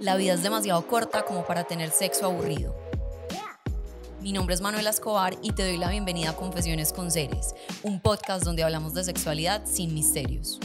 La vida es demasiado corta como para tener sexo aburrido. Mi nombre es Manuela Escobar y te doy la bienvenida a Confesiones con Seres, un podcast donde hablamos de sexualidad sin misterios.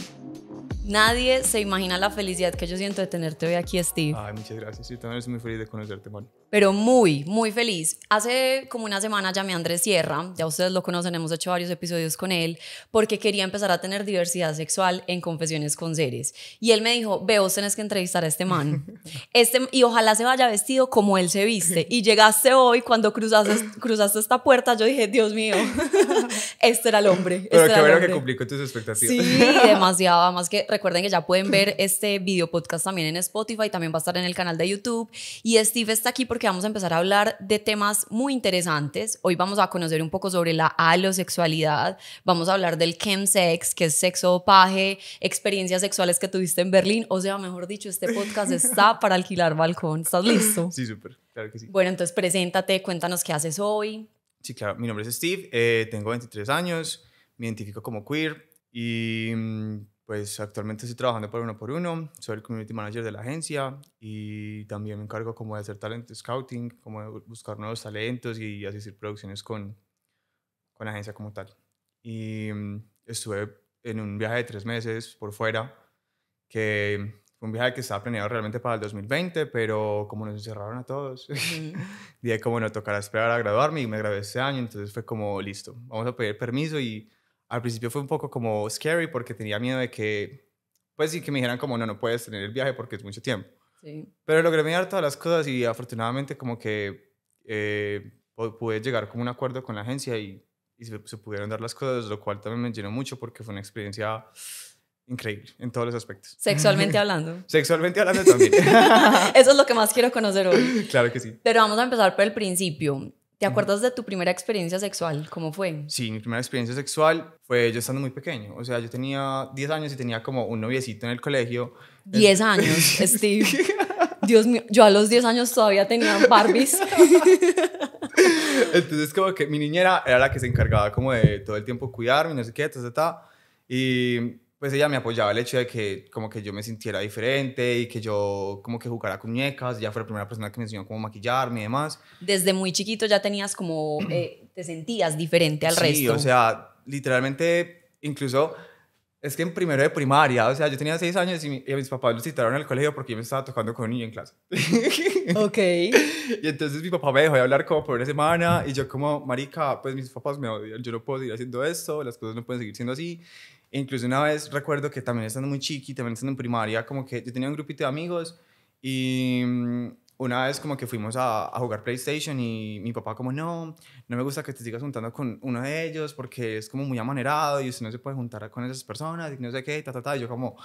Nadie se imagina la felicidad que yo siento de tenerte hoy aquí, Steve. Ay, muchas gracias. Yo también estoy muy feliz de conocerte, Manuela pero muy, muy feliz. Hace como una semana llamé a Andrés Sierra, ya ustedes lo conocen, hemos hecho varios episodios con él, porque quería empezar a tener diversidad sexual en Confesiones con Seres. Y él me dijo, veo, tenés que entrevistar a este man. Este, y ojalá se vaya vestido como él se viste. Y llegaste hoy, cuando cruzaste, cruzaste esta puerta, yo dije, Dios mío, este era el hombre. Este pero qué bueno que cumplí con tus expectativas. Sí, demasiado. Además que recuerden que ya pueden ver este video podcast también en Spotify, también va a estar en el canal de YouTube. Y Steve está aquí porque que vamos a empezar a hablar de temas muy interesantes. Hoy vamos a conocer un poco sobre la alosexualidad, vamos a hablar del chemsex, que es sexo opaje, experiencias sexuales que tuviste en Berlín, o sea, mejor dicho, este podcast está para alquilar balcón. ¿Estás listo? Sí, súper, claro que sí. Bueno, entonces preséntate, cuéntanos qué haces hoy. Sí, claro, mi nombre es Steve, eh, tengo 23 años, me identifico como queer y mm, pues actualmente estoy trabajando por uno por uno, soy el community manager de la agencia y también me encargo como de hacer talent scouting, como de buscar nuevos talentos y asistir producciones con, con la agencia como tal. Y mm, estuve en un viaje de tres meses por fuera, que fue un viaje que estaba planeado realmente para el 2020, pero como nos encerraron a todos, dije como no tocará esperar a graduarme y me gradué este año, entonces fue como listo, vamos a pedir permiso y al principio fue un poco como scary porque tenía miedo de que, pues sí, que me dijeran como, no, no puedes tener el viaje porque es mucho tiempo. Pero logré mirar todas las cosas y afortunadamente como que eh, pude llegar como un acuerdo con la agencia y, se, se, pudieron dar las cosas, lo cual también me llenó mucho porque fue una experiencia increíble en todos los aspectos. Sexualmente hablando. Sexualmente hablando también. Eso es lo que más quiero conocer hoy. Claro que sí. Pero vamos a empezar por el principio. ¿Te acuerdas de tu primera experiencia sexual? ¿Cómo fue? Sí, mi primera experiencia sexual fue yo estando muy pequeño. O sea, yo tenía 10 años y tenía como un noviecito en el colegio. 10 años, Steve. Dios mío, yo a los 10 años todavía tenía Barbies. Entonces, como que mi niñera era la que se encargaba como de todo el tiempo cuidarme, no sé qué, etc. Y pues ella me apoyaba el hecho de que como que yo me sintiera diferente y que yo como que jugara con muñecas, ya fue la primera persona que me enseñó cómo maquillarme y demás. Desde muy chiquito ya tenías como, eh, te sentías diferente al resto. Sí, o sea, literalmente, incluso, es que en primero de primaria, o sea, yo tenía seis años y, mis papás lo citaron al colegio porque yo me estaba tocando con un niño en clase. Ok. y entonces mi papá me dejó de hablar como por una semana y yo como, marica, pues mis papás me odian, yo no puedo seguir haciendo esto, las cosas no pueden seguir siendo así. Incluso una vez recuerdo que también estando muy chiqui, también estando en primaria, como que yo tenía un grupito de amigos y mm, una vez como que fuimos a, jugar PlayStation y mi papá como no, no me gusta que te sigas juntando con uno de ellos porque es como muy amanerado y usted no se puede juntar con esas personas y no sé qué, ta, ta, ta. Y yo como,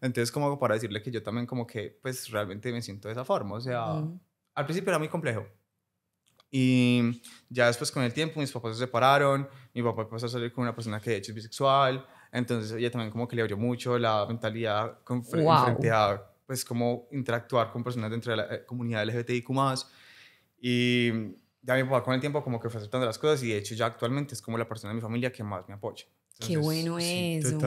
entonces como para decirle que yo también como que pues realmente me siento de esa forma. O sea, al principio era muy complejo. Y ya después con el tiempo mis papás se separaron, mi papá empezó a salir con una persona que de hecho es bisexual entonces ella también como que le abrió mucho la mentalidad con frente a pues como interactuar con personas dentro de la eh, comunidad LGBTIQ+. Y ya mi con el tiempo como que fue aceptando las cosas y de hecho ya actualmente es como la persona de mi familia que más me apoya. Qué bueno eso.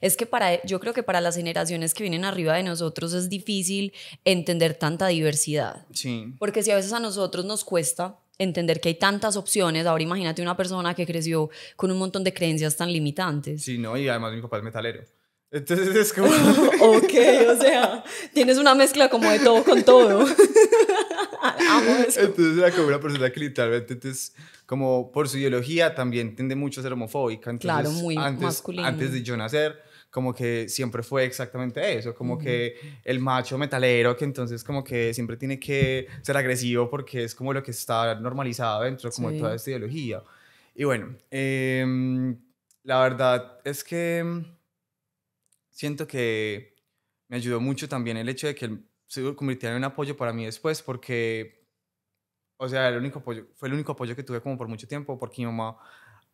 Es que para, yo creo que para las generaciones que vienen arriba de nosotros es difícil entender tanta diversidad. Sí. Porque si a veces a nosotros nos cuesta entender que hay tantas opciones. Ahora imagínate una persona que creció con un montón de creencias tan limitantes. Sí, no, y además mi papá es metalero. Entonces es como... ok, o sea, tienes una mezcla como de todo con todo. Entonces era como una persona que literalmente entonces, como por su ideología también tiende mucho a ser homofóbica. claro, muy antes, Antes de yo nacer como que siempre fue exactamente eso, como que el macho metalero que entonces como que siempre tiene que ser agresivo porque es como lo que está normalizado dentro como de toda esta ideología. Y bueno, em, la verdad es que em, siento que me ayudó mucho también el hecho de que él se convirtiera en un apoyo para mí después porque, o sea, el único apoyo, fue el único apoyo que tuve como por mucho tiempo porque mi mamá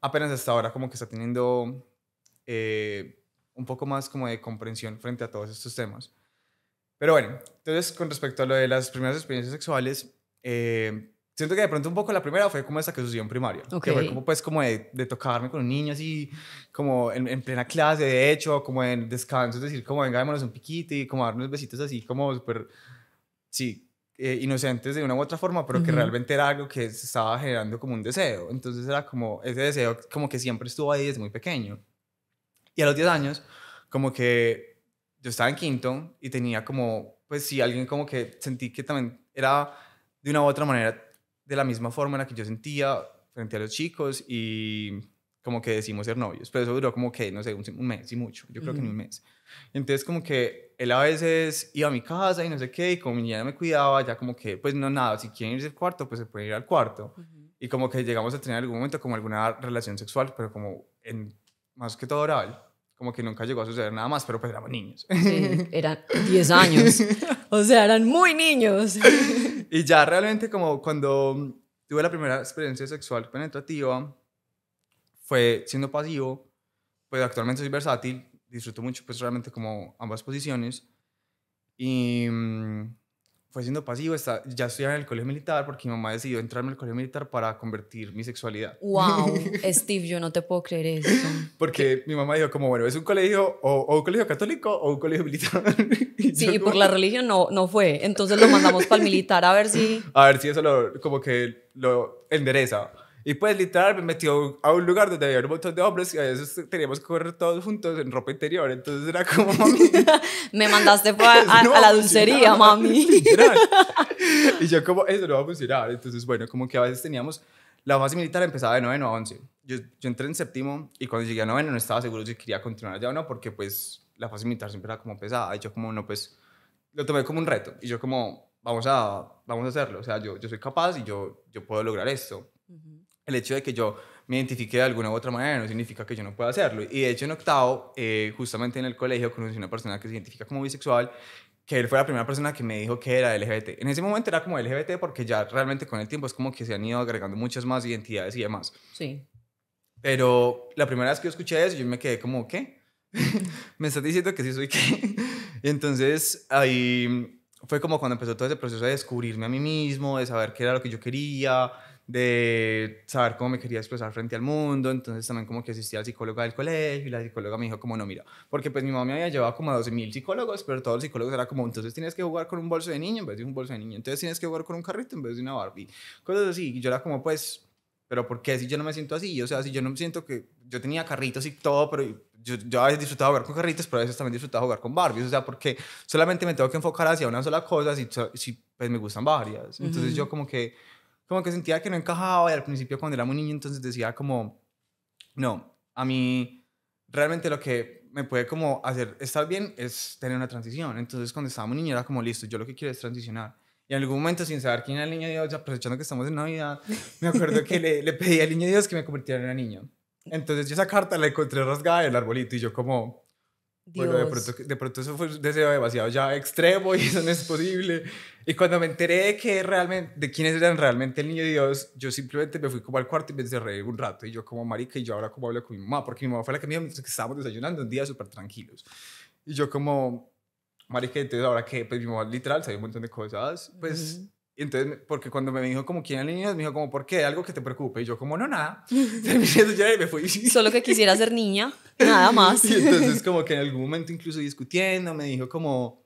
apenas hasta ahora como que está teniendo... Eh, un poco más como de comprensión frente a todos estos temas. Pero bueno, entonces con respecto a lo de las primeras experiencias sexuales, eh, siento que de pronto un poco la primera fue como esa que sucedió en primaria. Que fue como pues como de, tocarme con un niño así, como en, plena clase, de hecho, como en descanso, es decir, como venga, démonos un piquito y como darnos besitos así como súper, sí, eh, inocentes de una u otra forma, pero que realmente era algo que se estaba generando como un deseo. Entonces era como, ese deseo como que siempre estuvo ahí desde muy pequeño. Y a los 10 años, como que yo estaba en quinto y tenía como, pues sí, alguien como que sentí que también era de una u otra manera, de la misma forma en la que yo sentía frente a los chicos y como que decimos ser novios, pero eso duró como que, no sé, un, mes y mucho, yo creo que ni un mes. Entonces como que él a veces iba a mi casa y no sé qué, y como mi niña me cuidaba, ya como que, pues no, nada, si quieren irse al cuarto, pues se pueden ir al cuarto. Y como que llegamos a tener en algún momento como alguna relación sexual, pero como en, más que todo oral como que nunca llegó a suceder nada más, pero pues éramos niños. Sí, eran 10 años. O sea, eran muy niños. Y ya realmente como cuando tuve la primera experiencia sexual penetrativa, fue siendo pasivo, pues actualmente soy versátil, disfruto mucho pues realmente como ambas posiciones. Y mm, fue siendo pasivo, está, ya estoy en el colegio militar porque mi mamá decidió entrarme al colegio militar para convertir mi sexualidad. ¡Wow! Steve, yo no te puedo creer eso. Porque mi mamá dijo como, bueno, es un colegio o, un colegio católico o un colegio militar. sí, y por la religión no, no fue. Entonces lo mandamos para el militar a ver si... A ver si eso lo, como que lo endereza. Y pues literal me metió a un lugar donde había un montón de hombres y a veces teníamos que correr todos juntos en ropa interior. Entonces era como, mami. me mandaste a, la pues, dulcería, mami. y yo como, eso no va a funcionar. Entonces, bueno, como que a veces teníamos, la fase militar empezaba de noveno a once. Yo, yo entré en séptimo y cuando llegué a noveno no estaba seguro si quería continuar ya o no porque pues la fase militar siempre era como pesada. Y yo como, no, pues lo tomé como un reto. Y yo como, vamos a, vamos a hacerlo. O sea, yo, yo soy capaz y yo, yo puedo lograr esto el hecho de que yo me identifique de alguna u otra manera no significa que yo no pueda hacerlo. Y de hecho en octavo, eh, justamente en el colegio, conocí una persona que se identifica como bisexual, que él fue la primera persona que me dijo que era LGBT. En ese momento era como LGBT porque ya realmente con el tiempo es como que se han ido agregando muchas más identidades y demás. Sí. Pero la primera vez que yo escuché eso, yo me quedé como, ¿qué? me estás diciendo que sí soy qué. entonces ahí fue como cuando empezó todo ese proceso de descubrirme a mí mismo, de saber qué era lo que yo quería, de saber cómo me quería expresar frente al mundo, entonces también como que asistía al psicólogo del colegio y la psicóloga me dijo como no, mira, porque pues mi mamá me había llevado como a 12 mil psicólogos, pero todos los psicólogos era como, entonces tienes que jugar con un bolso de niño en vez de un bolso de niño, entonces tienes que jugar con un carrito en vez de una Barbie, cosas así, y yo era como pues, pero ¿por qué si yo no me siento así? O sea, si yo no me siento que yo tenía carritos y todo, pero yo, a veces disfrutaba jugar con carritos, pero a veces también disfrutaba jugar con Barbies, o sea, porque solamente me tengo que enfocar hacia una sola cosa si, si pues me gustan varias, entonces yo como que como que sentía que no encajaba y al principio cuando era muy niño entonces decía como, no, a mí realmente lo que me puede como hacer estar bien es tener una transición. Entonces cuando estaba muy niño era como, listo, yo lo que quiero es transicionar. Y en algún momento, sin saber quién era el niño Dios, aprovechando que estamos en Navidad, me acuerdo que le, le pedí al niño Dios que me convirtiera en un niño, Entonces yo esa carta la encontré rasgada en el arbolito y yo como, bueno, de pronto, de pronto eso fue un deseo demasiado ya extremo y eso no es posible. Y cuando me enteré de, que realmente, de quiénes eran realmente el niño de Dios, yo simplemente me fui como al cuarto y me encerré un rato. Y yo como marica, y yo ahora como hablo con mi mamá, porque mi mamá fue la que me dijo que estábamos desayunando un día súper tranquilos. Y yo como, marica, entonces ahora que pues mi mamá literal sabía un montón de cosas, pues entonces, porque cuando me dijo como quién niñas, me dijo como, ¿por qué? Algo que te preocupe. Y yo como, no, nada. y me fui. Solo que quisiera ser niña, nada más. Y entonces como que en algún momento incluso discutiendo, me dijo como,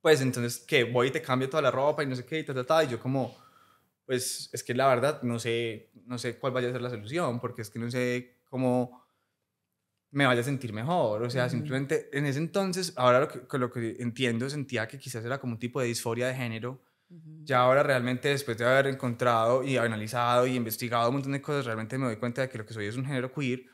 pues entonces que voy y te cambio toda la ropa y no sé qué, y ta, ta, Y yo como, pues es que la verdad no sé, no sé cuál vaya a ser la solución, porque es que no sé cómo me vaya a sentir mejor. O sea, simplemente en ese entonces, ahora lo que, lo que entiendo, sentía que quizás era como un tipo de disforia de género ya ahora realmente después de haber encontrado y analizado y investigado un montón de cosas, realmente me doy cuenta de que lo que soy es un género queer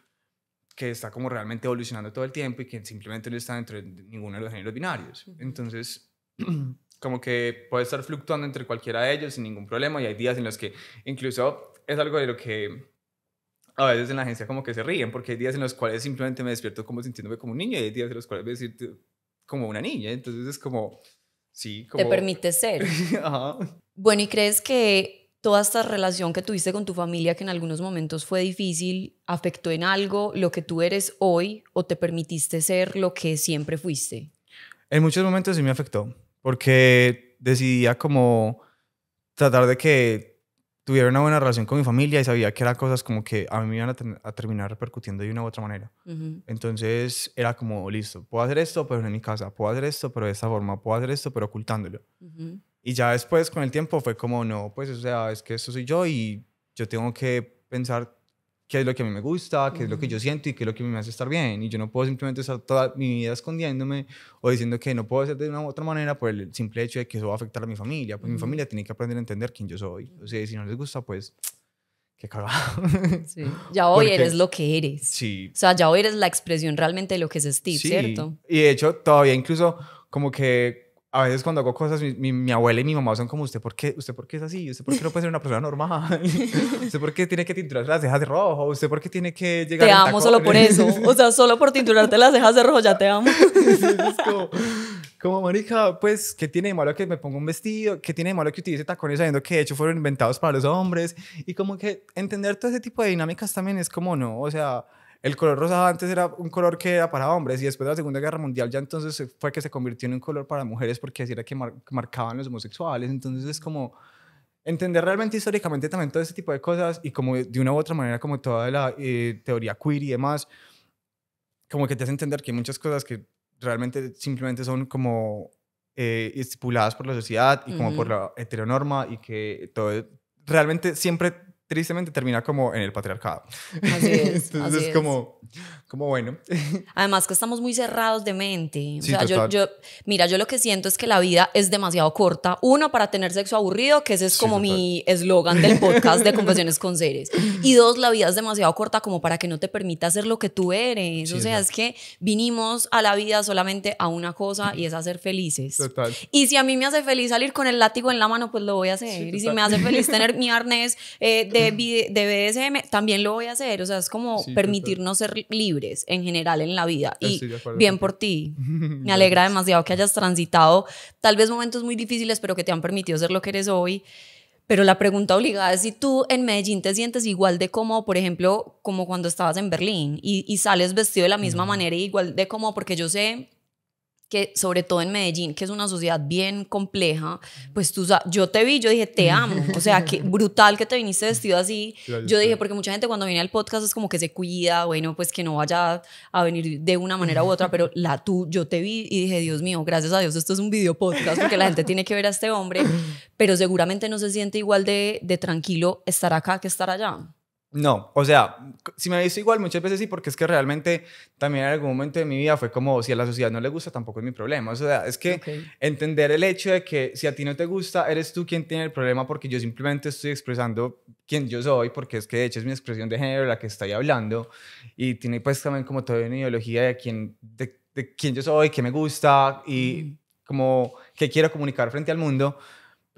que está como realmente evolucionando todo el tiempo y que simplemente no está dentro de ninguno de los géneros binarios. Entonces, como que puede estar fluctuando entre cualquiera de ellos sin ningún problema y hay días en los que incluso es algo de lo que a veces en la agencia como que se ríen porque hay días en los cuales simplemente me despierto como sintiéndome como un niño y hay días en los cuales me siento como una niña. Entonces es como Sí, Te permite ser. Bueno, ¿y crees que toda esta relación que tuviste con tu familia, que en algunos momentos fue difícil, afectó en algo lo que tú eres hoy o te permitiste ser lo que siempre fuiste? En muchos momentos sí me afectó, porque decidía como tratar de que tuviera una buena relación con mi familia y sabía que eran cosas como que a mí me iban a, terminar repercutiendo de una u otra manera. Entonces era como, listo, puedo hacer esto, pero en mi casa, puedo hacer esto, pero de esta forma, puedo hacer esto, pero ocultándolo. Y ya después, con el tiempo, fue como, no, pues, o sea, es que eso soy yo y yo tengo que pensar qué es lo que a mí me gusta, qué es lo que yo siento y qué es lo que me hace estar bien. Y yo no puedo simplemente estar toda mi vida escondiéndome o diciendo que no puedo hacer de una u otra manera por el simple hecho de que eso va a afectar a mi familia. Pues mi familia tiene que aprender a entender quién yo soy. O sea, si no les gusta, pues qué carajo. Sí. Ya hoy eres lo que eres. Sí. O sea, ya hoy eres la expresión realmente de lo que es Steve, sí. ¿cierto? Y de hecho, todavía incluso como que a veces cuando hago cosas, mi, mi, abuela y mi mamá son como, ¿usted por qué, usted por qué es así? ¿Usted por qué no puede ser una persona normal? ¿Usted por qué tiene que tinturarse las cejas de rojo? ¿Usted por qué tiene que llegar Te amo solo por eso. O sea, solo por tinturarte las cejas de rojo ya te amo. como, como, marica, pues, ¿qué tiene de malo que me ponga un vestido? ¿Qué tiene de malo que utilice tacones sabiendo que de hecho fueron inventados para los hombres? Y como que entender todo ese tipo de dinámicas también es como, no, o sea el color rosado antes era un color que era para hombres y después de la Segunda Guerra Mundial ya entonces fue que se convirtió en un color para mujeres porque así era que, marcaban los homosexuales. Entonces es como entender realmente históricamente también todo ese tipo de cosas y como de una u otra manera como toda la eh, teoría queer y demás, como que te hace entender que hay muchas cosas que realmente simplemente son como eh, estipuladas por la sociedad y como por la heteronorma y que todo realmente siempre tristemente termina como en el patriarcado. Así es, Entonces así es como, como bueno. Además que estamos muy cerrados de mente. sí, yo, mira, yo lo que siento es que la vida es demasiado corta. Uno, para tener sexo aburrido, que ese es como mi eslogan del podcast de Confesiones con Seres. Y dos, la vida es demasiado corta como para que no te permita hacer lo que tú eres. o sea, es que vinimos a la vida solamente a una cosa y es hacer felices. Total. Y si a mí me hace feliz salir con el látigo en la mano, pues lo voy a hacer. y si me hace feliz tener mi arnés de eh, de, BDSM, también lo voy a hacer. O sea, es como permitirnos ser libres en general en la vida. Y bien por ti. Me alegra demasiado que hayas transitado tal vez momentos muy difíciles, pero que te han permitido ser lo que eres hoy. Pero la pregunta obligada es si tú en Medellín te sientes igual de cómodo, por ejemplo, como cuando estabas en Berlín y, sales vestido de la misma manera y igual de cómodo, porque yo sé que sobre todo en Medellín, que es una sociedad bien compleja, pues tú, yo te vi, yo dije, te amo, o sea, que brutal que te viniste vestido así. yo dije, porque mucha gente cuando viene al podcast es como que se cuida, bueno, pues que no vaya a venir de una manera u otra, pero la tú, yo te vi y dije, Dios mío, gracias a Dios, esto es un video podcast porque la gente tiene que ver a este hombre, pero seguramente no se siente igual de, de tranquilo estar acá que estar allá. No, o sea, si me visto igual muchas veces sí, porque es que realmente también en algún momento de mi vida fue como si a la sociedad no le gusta tampoco es mi problema. O sea, es que entender el hecho de que si a ti no te gusta, eres tú quien tiene el problema porque yo simplemente estoy expresando quién yo soy, porque es que de hecho es mi expresión de género la que estoy hablando y tiene pues también como toda una ideología de quién, de, yo soy, qué me gusta y mm. como qué quiero comunicar frente al mundo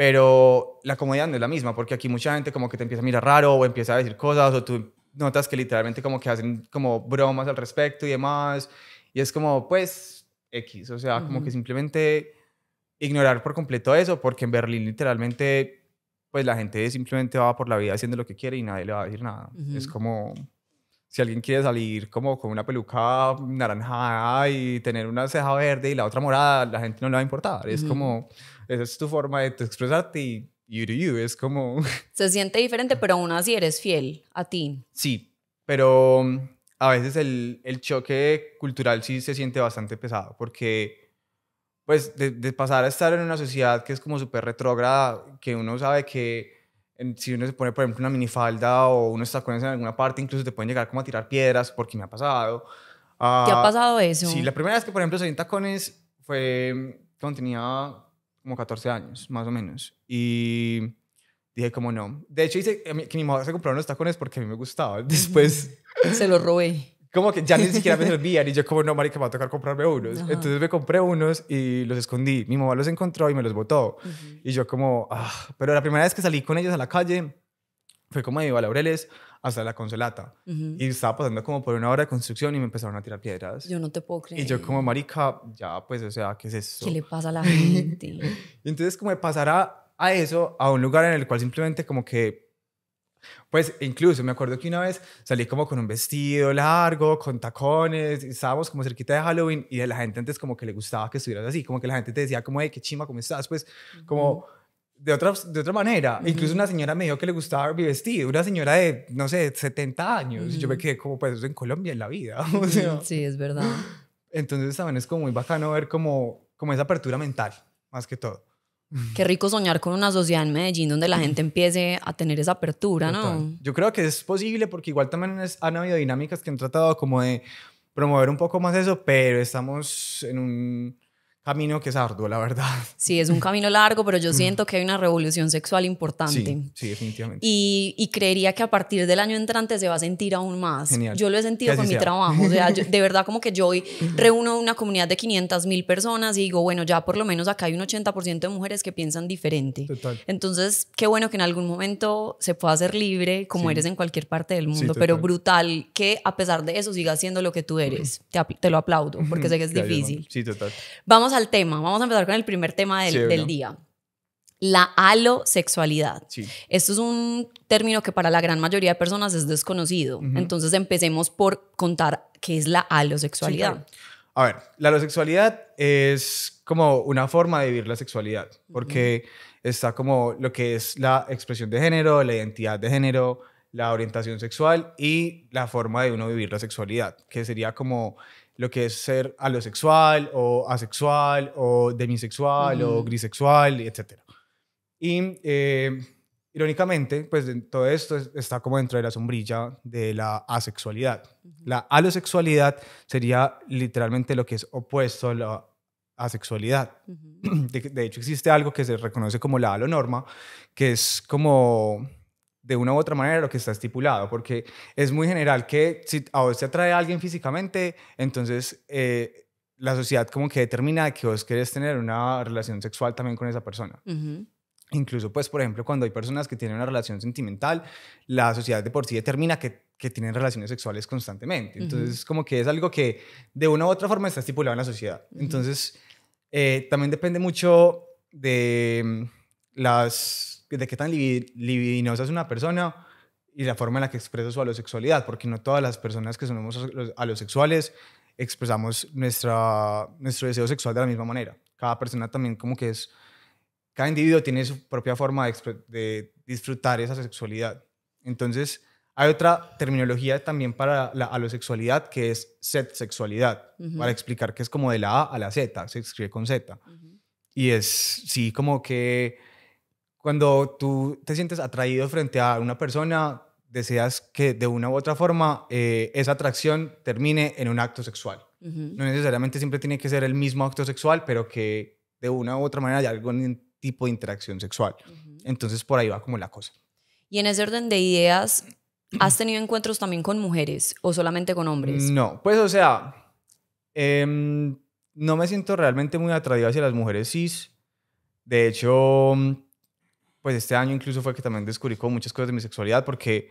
pero la comodidad no es la misma, porque aquí mucha gente como que te empieza a mirar raro o empieza a decir cosas o tú notas que literalmente como que hacen como bromas al respecto y demás, y es como pues X, o sea, como que simplemente ignorar por completo eso, porque en Berlín literalmente pues la gente simplemente va por la vida haciendo lo que quiere y nadie le va a decir nada. Es como si alguien quiere salir como con una peluca naranjada y tener una ceja verde y la otra morada, la gente no le va a importar. Es como, esa es tu forma de expresarte y you do you, es como... Se siente diferente, pero aún así eres fiel a ti. Sí, pero mm, a veces el, el choque cultural sí se siente bastante pesado, porque pues de, pasar a estar en una sociedad que es como súper retrógrada, que uno sabe que si uno se pone, por ejemplo, una minifalda o unos tacones en alguna parte, incluso te pueden llegar como a tirar piedras, porque me ha pasado. ¿Te ha ah, pasado eso? Sí, la primera vez que, por ejemplo, salí en tacones fue cuando tenía como 14 años, más o menos. Y dije, como no. De hecho, hice eh, que mi mamá se compró unos tacones porque a mí me gustaba. Después. se los robé. Como que ya ni siquiera me servían y yo como, no, marica, va a tocar comprarme unos. Entonces me compré unos y los escondí. Mi mamá los encontró y me los botó. Y yo como, ah", Pero la primera vez que salí con ellos a la calle fue como de Viva Laureles hasta la consolata. Y estaba pasando como por una hora de construcción y me empezaron a tirar piedras. Yo no te puedo creer. Y yo como marica, ya pues, o sea, ¿qué es eso? ¿Qué le pasa a la gente? y entonces como me pasará a, eso, a un lugar en el cual simplemente como que pues incluso me acuerdo que una vez salí como con un vestido largo, con tacones, y estábamos como cerquita de Halloween y a la gente antes como que le gustaba que estuvieras así, como que la gente te decía como, hey, qué chima, ¿cómo estás? Pues como de otra, de otra manera. Incluso una señora me dijo que le gustaba vestir una señora de, no sé, 70 años. Yo me quedé como, pues, en Colombia, en la vida. sí, es verdad. Entonces también es como muy bacano ver como, como esa apertura mental, más que todo. Qué rico soñar con una sociedad en Medellín donde la gente empiece a tener esa apertura, ¿no? Yo creo que es posible porque igual también han habido dinámicas que han tratado como de promover un poco más eso, pero estamos en un camino que es arduo, la verdad. Sí, es un camino largo, pero yo siento que hay una revolución sexual importante. Sí, definitivamente. Y, creería que a partir del año entrante se va a sentir aún más. Genial. Yo lo he sentido con mi trabajo. O sea, de verdad, como que yo hoy reúno una comunidad de 500 mil personas y digo, bueno, ya por lo menos acá hay un 80% de mujeres que piensan diferente. Total. Entonces, qué bueno que en algún momento se pueda ser libre, como eres en cualquier parte del mundo, pero brutal que a pesar de eso siga siendo lo que tú eres. Te, te lo aplaudo, porque sé que es difícil. Sí, total. Vamos a tema. Vamos a empezar con el primer tema del, día. La alosexualidad. Esto es un término que para la gran mayoría de personas es desconocido. Entonces empecemos por contar qué es la alosexualidad. A ver, la alosexualidad es como una forma de vivir la sexualidad, porque está como lo que es la expresión de género, la identidad de género, la orientación sexual y la forma de uno vivir la sexualidad, que sería como lo que es ser alosexual o asexual o demisexual o grisexual, etc. Y eh, irónicamente, pues todo esto está como dentro de la sombrilla de la asexualidad. La alosexualidad sería literalmente lo que es opuesto a la asexualidad. de, de, hecho, existe algo que se reconoce como la alonorma, que es como de una u otra manera lo que está estipulado, porque es muy general que si a vos te atrae a alguien físicamente, entonces eh, la sociedad como que determina que vos querés tener una relación sexual también con esa persona. Incluso, pues, por ejemplo, cuando hay personas que tienen una relación sentimental, la sociedad de por sí determina que, tienen relaciones sexuales constantemente. Entonces, como que es algo que de una u otra forma está estipulado en la sociedad. Entonces, eh, también depende mucho de mm, las de qué tan libidinosa es una persona y la forma en la que expresa su alosexualidad, porque no todas las personas que somos alosexuales expresamos nuestra, nuestro deseo sexual de la misma manera. Cada persona también como que es, cada individuo tiene su propia forma de, disfrutar esa sexualidad. Entonces, hay otra terminología también para la alosexualidad que es sexualidad para explicar que es como de la A a la Z, se escribe con Z. Y es, sí, como que cuando tú te sientes atraído frente a una persona, deseas que de una u otra forma eh, esa atracción termine en un acto sexual. No necesariamente siempre tiene que ser el mismo acto sexual, pero que de una u otra manera haya algún tipo de interacción sexual. Entonces por ahí va como la cosa. Y en ese orden de ideas, ¿has tenido encuentros también con mujeres o solamente con hombres? No, pues o sea, em, no me siento realmente muy atraído hacia las mujeres cis. De hecho, pues este año incluso fue que también descubrí como muchas cosas de mi sexualidad porque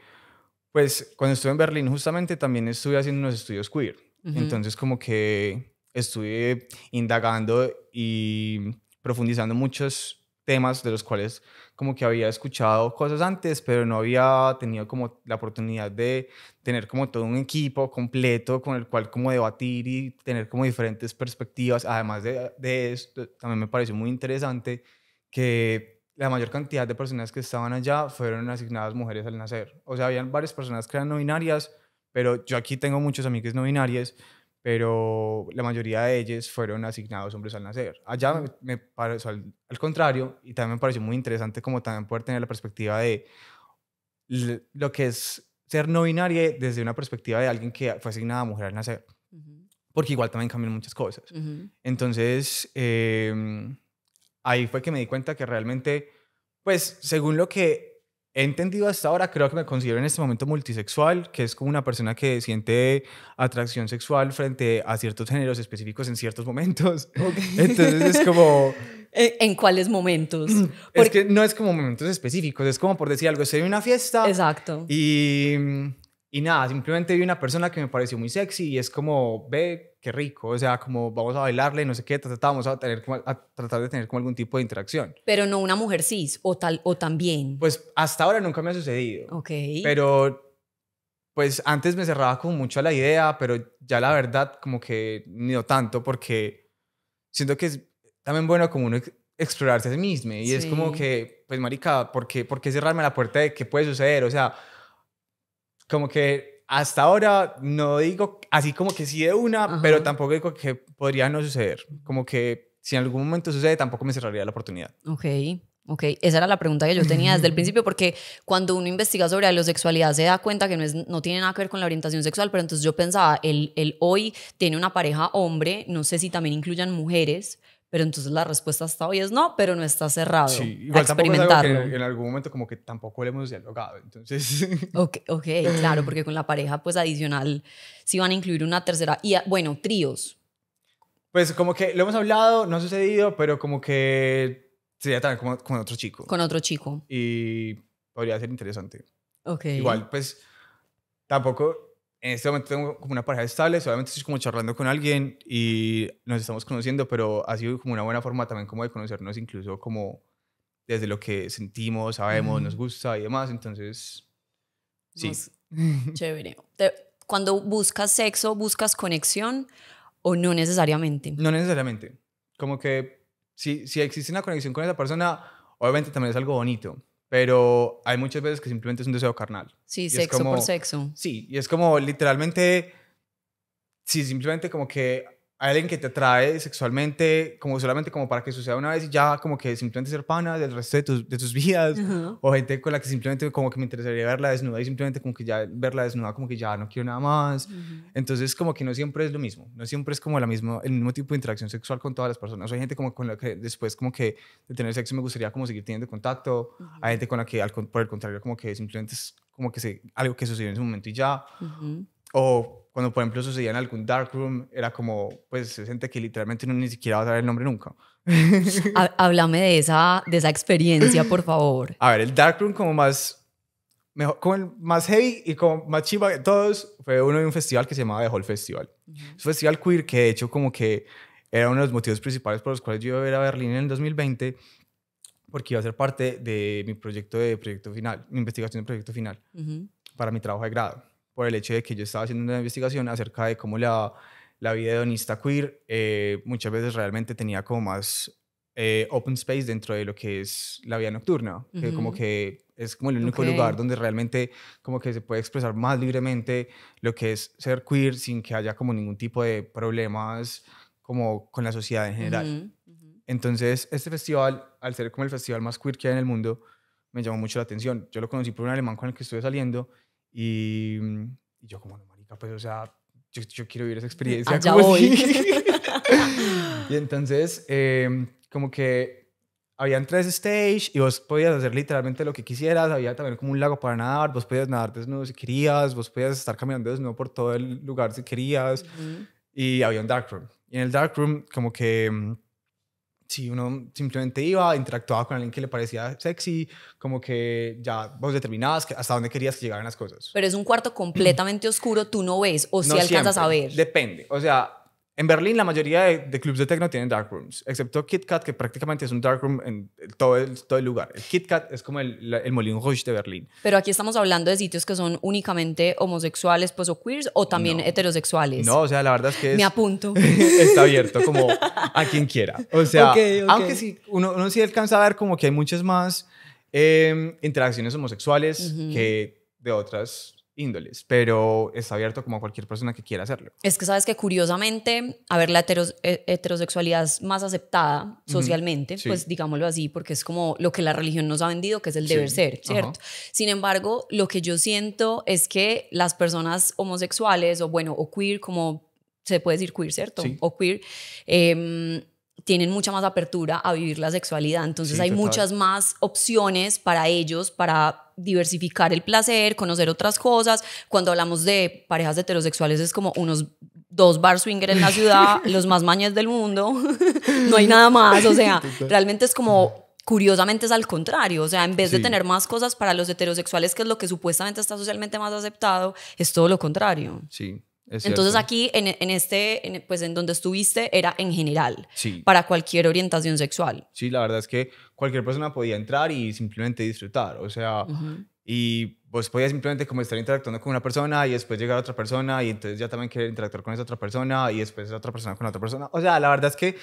pues cuando estuve en Berlín justamente también estuve haciendo unos estudios queer. Entonces como que estuve indagando y profundizando muchos temas de los cuales como que había escuchado cosas antes, pero no había tenido como la oportunidad de tener como todo un equipo completo con el cual como debatir y tener como diferentes perspectivas. Además de, de esto, también me pareció muy interesante que la mayor cantidad de personas que estaban allá fueron asignadas mujeres al nacer. O sea, habían varias personas que eran no binarias, pero yo aquí tengo muchos amigos no binarios, pero la mayoría de ellos fueron asignados hombres al nacer. Allá me, pareció al, contrario y también me pareció muy interesante como también poder tener la perspectiva de lo que es ser no binario desde una perspectiva de alguien que fue asignada mujer al nacer. Porque igual también cambian muchas cosas. Entonces, em, ahí fue que me di cuenta que realmente, pues según lo que he entendido hasta ahora, creo que me considero en este momento multisexual, que es como una persona que siente atracción sexual frente a ciertos géneros específicos en ciertos momentos. Entonces es como... ¿En cuáles momentos? Mm, Porque... no es como momentos específicos, es como por decir algo, estoy en una fiesta. Exacto. Y mm, y nada, simplemente vi una persona que me pareció muy sexy y es como, ve, qué rico, o sea, como vamos a bailarle, no sé qué, vamos a, tener, a tratar de tener como algún tipo de interacción. Pero no una mujer cis o tal o también. Pues hasta ahora nunca me ha sucedido. Ok. Pero pues antes me cerraba como mucho a la idea, pero ya la verdad como que no tanto porque siento que es también bueno como uno explorarse a sí mismo y es como que, pues marica, ¿por qué, ¿por qué cerrarme la puerta de qué puede suceder? O sea como que hasta ahora no digo así como que sí de una, pero tampoco digo que podría no suceder. Como que si en algún momento sucede, tampoco me cerraría la oportunidad. Ok. Ok, esa era la pregunta que yo tenía desde el principio, porque cuando uno investiga sobre la sexualidad se da cuenta que no, es, no tiene nada que ver con la orientación sexual, pero entonces yo pensaba, el, el hoy tiene una pareja hombre, no sé si también incluyan mujeres, pero entonces la respuesta hasta hoy es no, pero no está cerrado. Sí, igual a experimentarlo. Es en algún momento como que tampoco le hemos dialogado, entonces. Okay, ok, claro, porque con la pareja pues adicional si van a incluir una tercera, y ah, bueno, tríos. Pues como que lo hemos hablado, no ha sucedido, pero como que sería también como, con otro chico. Con otro chico. Y podría ser interesante. Ok. Igual pues tampoco en este momento tengo como una pareja estable, solamente estoy como charlando con alguien y nos estamos conociendo, pero ha sido como una buena forma también como de conocernos incluso como desde lo que sentimos, sabemos, nos gusta y demás, entonces sí. Chévere. Cuando buscas sexo, buscas conexión o no necesariamente? No necesariamente. Como que si, si existe una conexión con esa persona, obviamente también es algo bonito pero hay muchas veces que simplemente es un deseo carnal. Sí, sexo por sexo. Sí, y es como literalmente, sí, simplemente como que hay alguien que te atrae sexualmente como solamente como para que suceda una vez y ya como que simplemente ser pana del resto de tus, vidas o gente con la que simplemente como que me interesaría verla desnuda y simplemente como que ya verla desnuda como que ya no quiero nada más entonces como que no siempre es lo mismo no siempre es como la mismo el mismo tipo de interacción sexual con todas las personas hay gente como con la que después como que de tener sexo me gustaría como seguir teniendo contacto hay gente con la que al, por el contrario como que simplemente es como que algo que sucedió en ese momento y ya o cuando, por ejemplo, sucedía en algún darkroom, era como, pues, se siente que literalmente no ni siquiera va a saber el nombre nunca. Háblame de esa, de esa experiencia, por favor. A ver, el darkroom como más, mejor, como el más heavy y como más chiva de todos, fue uno de un festival que se llamaba The Hall Festival. Es un festival queer que, de hecho, como que era uno de los motivos principales por los cuales yo iba a ir a Berlín en el 2020 porque iba a ser parte de mi proyecto de proyecto final, mi investigación de proyecto final para mi trabajo de grado por el hecho de que yo estaba haciendo una investigación acerca de cómo la, la vida hedonista queer eh, muchas veces realmente tenía como más eh, open space dentro de lo que es la vida nocturna, que como que es como el único lugar donde realmente como que se puede expresar más libremente lo que es ser queer sin que haya como ningún tipo de problemas como con la sociedad en general. Entonces, este festival, al ser como el festival más queer que hay en el mundo, me llamó mucho la atención. Yo lo conocí por un alemán con el que estuve saliendo Mm, y, yo como, no, marica, pues, o sea, yo, quiero vivir esa experiencia. como voy. y entonces, em, como que habían tres stage y vos podías hacer literalmente lo que quisieras. Había también como un lago para nadar. Vos podías nadar desnudo si querías. Vos podías estar caminando desnudo por todo el lugar si querías. Y había un dark room. Y en el dark room, como que mm, si uno simplemente iba, interactuaba con alguien que le parecía sexy, como que ya vos determinabas hasta dónde querías que llegaran las cosas. Pero es un cuarto completamente oscuro, tú no ves o si alcanzas a ver. Depende, o sea, en Berlín la mayoría de, clubes de techno tienen dark rooms, excepto Kit Kat, que prácticamente es un dark room en todo el, todo el lugar. El Kit Kat es como el, el Molin Rouge de Berlín. Pero aquí estamos hablando de sitios que son únicamente homosexuales, pues o queers, o también heterosexuales. No, o sea, la verdad es que... Me apunto. está abierto como a quien quiera. O sea, aunque sí, uno, sí alcanza a ver como que hay muchas más em, interacciones homosexuales que de otras índoles, pero está abierto como cualquier persona que quiera hacerlo. Es que sabes que curiosamente, a ver, la eh, heterosexualidad más aceptada socialmente, pues digámoslo así, porque es como lo que la religión nos ha vendido, que es el deber ser, ¿cierto? Sin embargo, lo que yo siento es que las personas homosexuales o bueno, o queer, como se puede decir queer, ¿cierto? O queer, eh, tienen mucha más apertura a vivir la sexualidad. Entonces hay muchas más opciones para ellos, para diversificar el placer, conocer otras cosas. Cuando hablamos de parejas heterosexuales es como unos dos bar swingers en la ciudad, los más mañes del mundo, no hay nada más, o sea, realmente es como curiosamente es al contrario, o sea, en vez de tener más cosas para los heterosexuales, que es lo que supuestamente está socialmente más aceptado, es todo lo contrario. Sí, entonces aquí, en, este, pues en donde estuviste, era en general, para cualquier orientación sexual. Sí, la verdad es que cualquier persona podía entrar y simplemente disfrutar, o sea, y pues podía simplemente como estar interactuando con una persona y después llegar a otra persona y entonces ya también querer interactuar con esa otra persona y después esa otra persona con otra persona. O sea, la verdad es que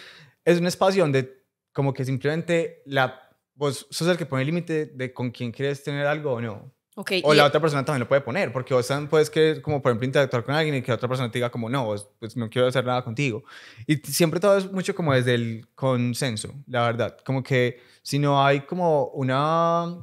es un espacio donde como que simplemente la, vos sos el que pone el límite de con quién quieres tener algo o no o la otra persona también lo puede poner, porque vos puedes que, como por ejemplo, interactuar con alguien y que otra persona te diga como, no, pues no quiero hacer nada contigo. Y siempre todo es mucho como desde el consenso, la verdad. Como que si no hay como una